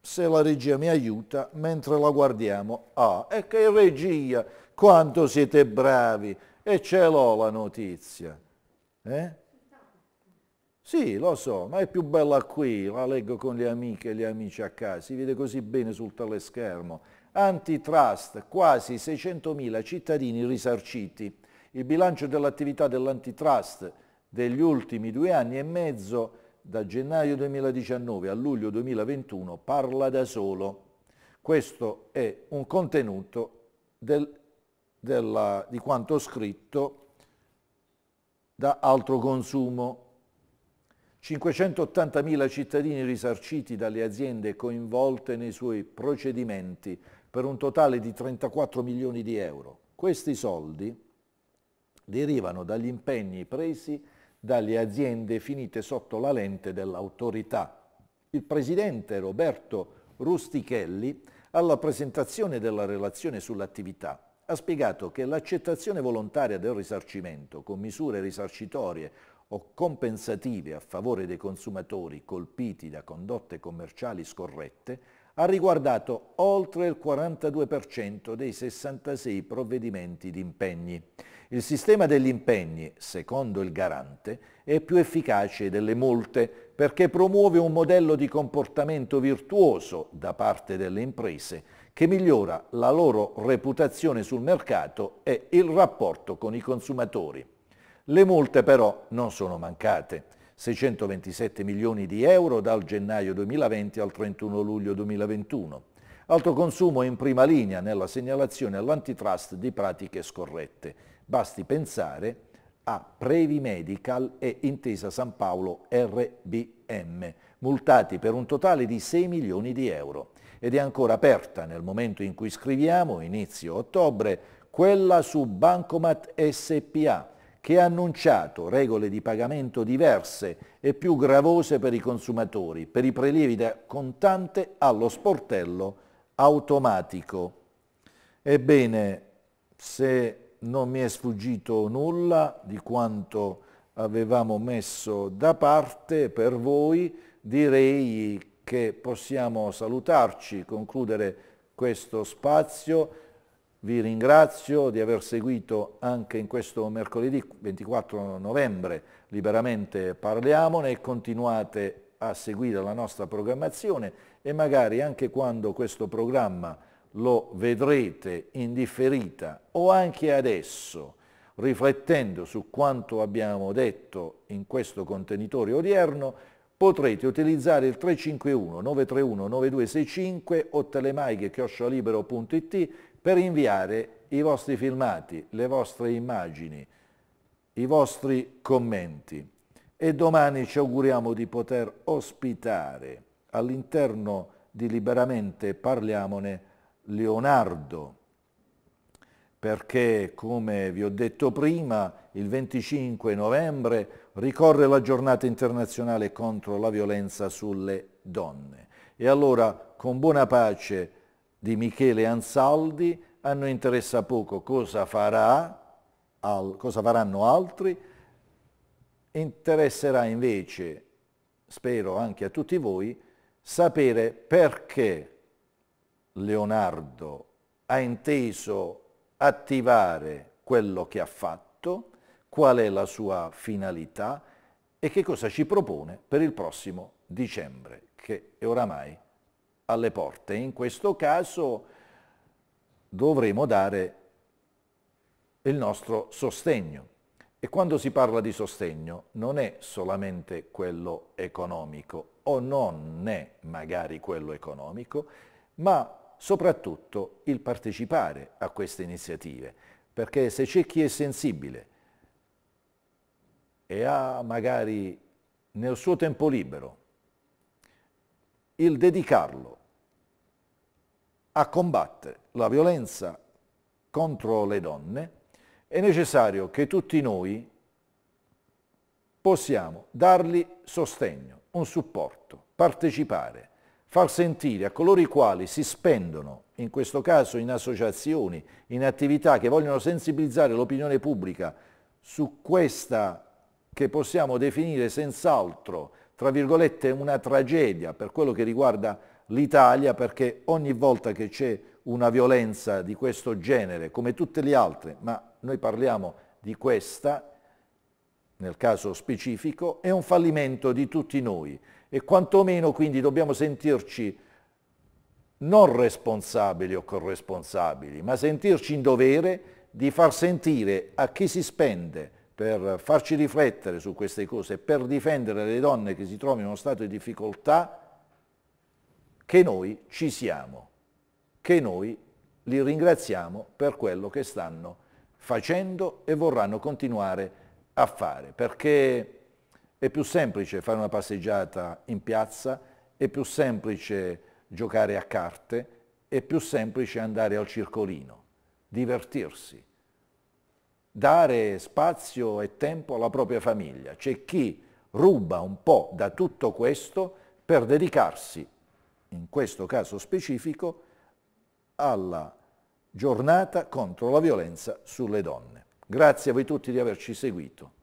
Se la regia mi aiuta, mentre la guardiamo, ah, e che regia, quanto siete bravi, e ce l'ho la notizia. Eh? Sì, lo so, ma è più bella qui, la leggo con le amiche e gli amici a casa, si vede così bene sul teleschermo Antitrust, quasi 600.000 cittadini risarciti. Il bilancio dell'attività dell'antitrust degli ultimi due anni e mezzo, da gennaio 2019 a luglio 2021, parla da solo. Questo è un contenuto del, della, di quanto scritto da altro consumo. 580.000 cittadini risarciti dalle aziende coinvolte nei suoi procedimenti per un totale di 34 milioni di euro. Questi soldi derivano dagli impegni presi dalle aziende finite sotto la lente dell'autorità. Il presidente Roberto Rustichelli, alla presentazione della relazione sull'attività, ha spiegato che l'accettazione volontaria del risarcimento con misure risarcitorie o compensative a favore dei consumatori colpiti da condotte commerciali scorrette ha riguardato oltre il 42% dei 66 provvedimenti di impegni. Il sistema degli impegni, secondo il garante, è più efficace delle multe perché promuove un modello di comportamento virtuoso da parte delle imprese che migliora la loro reputazione sul mercato e il rapporto con i consumatori. Le multe però non sono mancate. 627 milioni di euro dal gennaio 2020 al 31 luglio 2021. Alto consumo in prima linea nella segnalazione all'antitrust di pratiche scorrette. Basti pensare a Previ Medical e Intesa San Paolo RBM, multati per un totale di 6 milioni di euro. Ed è ancora aperta nel momento in cui scriviamo, inizio ottobre, quella su Bancomat SPA, che ha annunciato regole di pagamento diverse e più gravose per i consumatori, per i prelievi da contante allo sportello automatico. Ebbene, se non mi è sfuggito nulla di quanto avevamo messo da parte per voi, direi che possiamo salutarci, concludere questo spazio vi ringrazio di aver seguito anche in questo mercoledì 24 novembre Liberamente Parliamone e continuate a seguire la nostra programmazione e magari anche quando questo programma lo vedrete in differita o anche adesso, riflettendo su quanto abbiamo detto in questo contenitore odierno, potrete utilizzare il 351 931 9265 o telemaiche chiosciolibero.it per inviare i vostri filmati, le vostre immagini, i vostri commenti. E domani ci auguriamo di poter ospitare all'interno di Liberamente Parliamone Leonardo, perché come vi ho detto prima, il 25 novembre ricorre la giornata internazionale contro la violenza sulle donne. E allora con buona pace di Michele Ansaldi, a noi interessa poco cosa, farà, al, cosa faranno altri, interesserà invece, spero anche a tutti voi, sapere perché Leonardo ha inteso attivare quello che ha fatto, qual è la sua finalità e che cosa ci propone per il prossimo dicembre, che è oramai alle porte. In questo caso dovremo dare il nostro sostegno. E quando si parla di sostegno non è solamente quello economico o non è magari quello economico, ma soprattutto il partecipare a queste iniziative, perché se c'è chi è sensibile e ha magari nel suo tempo libero il dedicarlo a combattere la violenza contro le donne, è necessario che tutti noi possiamo dargli sostegno, un supporto, partecipare, far sentire a coloro i quali si spendono, in questo caso in associazioni, in attività che vogliono sensibilizzare l'opinione pubblica su questa che possiamo definire senz'altro tra virgolette, una tragedia per quello che riguarda l'Italia, perché ogni volta che c'è una violenza di questo genere, come tutte le altre, ma noi parliamo di questa, nel caso specifico, è un fallimento di tutti noi e quantomeno quindi dobbiamo sentirci non responsabili o corresponsabili, ma sentirci in dovere di far sentire a chi si spende per farci riflettere su queste cose, per difendere le donne che si trovano in uno stato di difficoltà, che noi ci siamo, che noi li ringraziamo per quello che stanno facendo e vorranno continuare a fare, perché è più semplice fare una passeggiata in piazza, è più semplice giocare a carte, è più semplice andare al circolino, divertirsi dare spazio e tempo alla propria famiglia. C'è chi ruba un po' da tutto questo per dedicarsi, in questo caso specifico, alla giornata contro la violenza sulle donne. Grazie a voi tutti di averci seguito.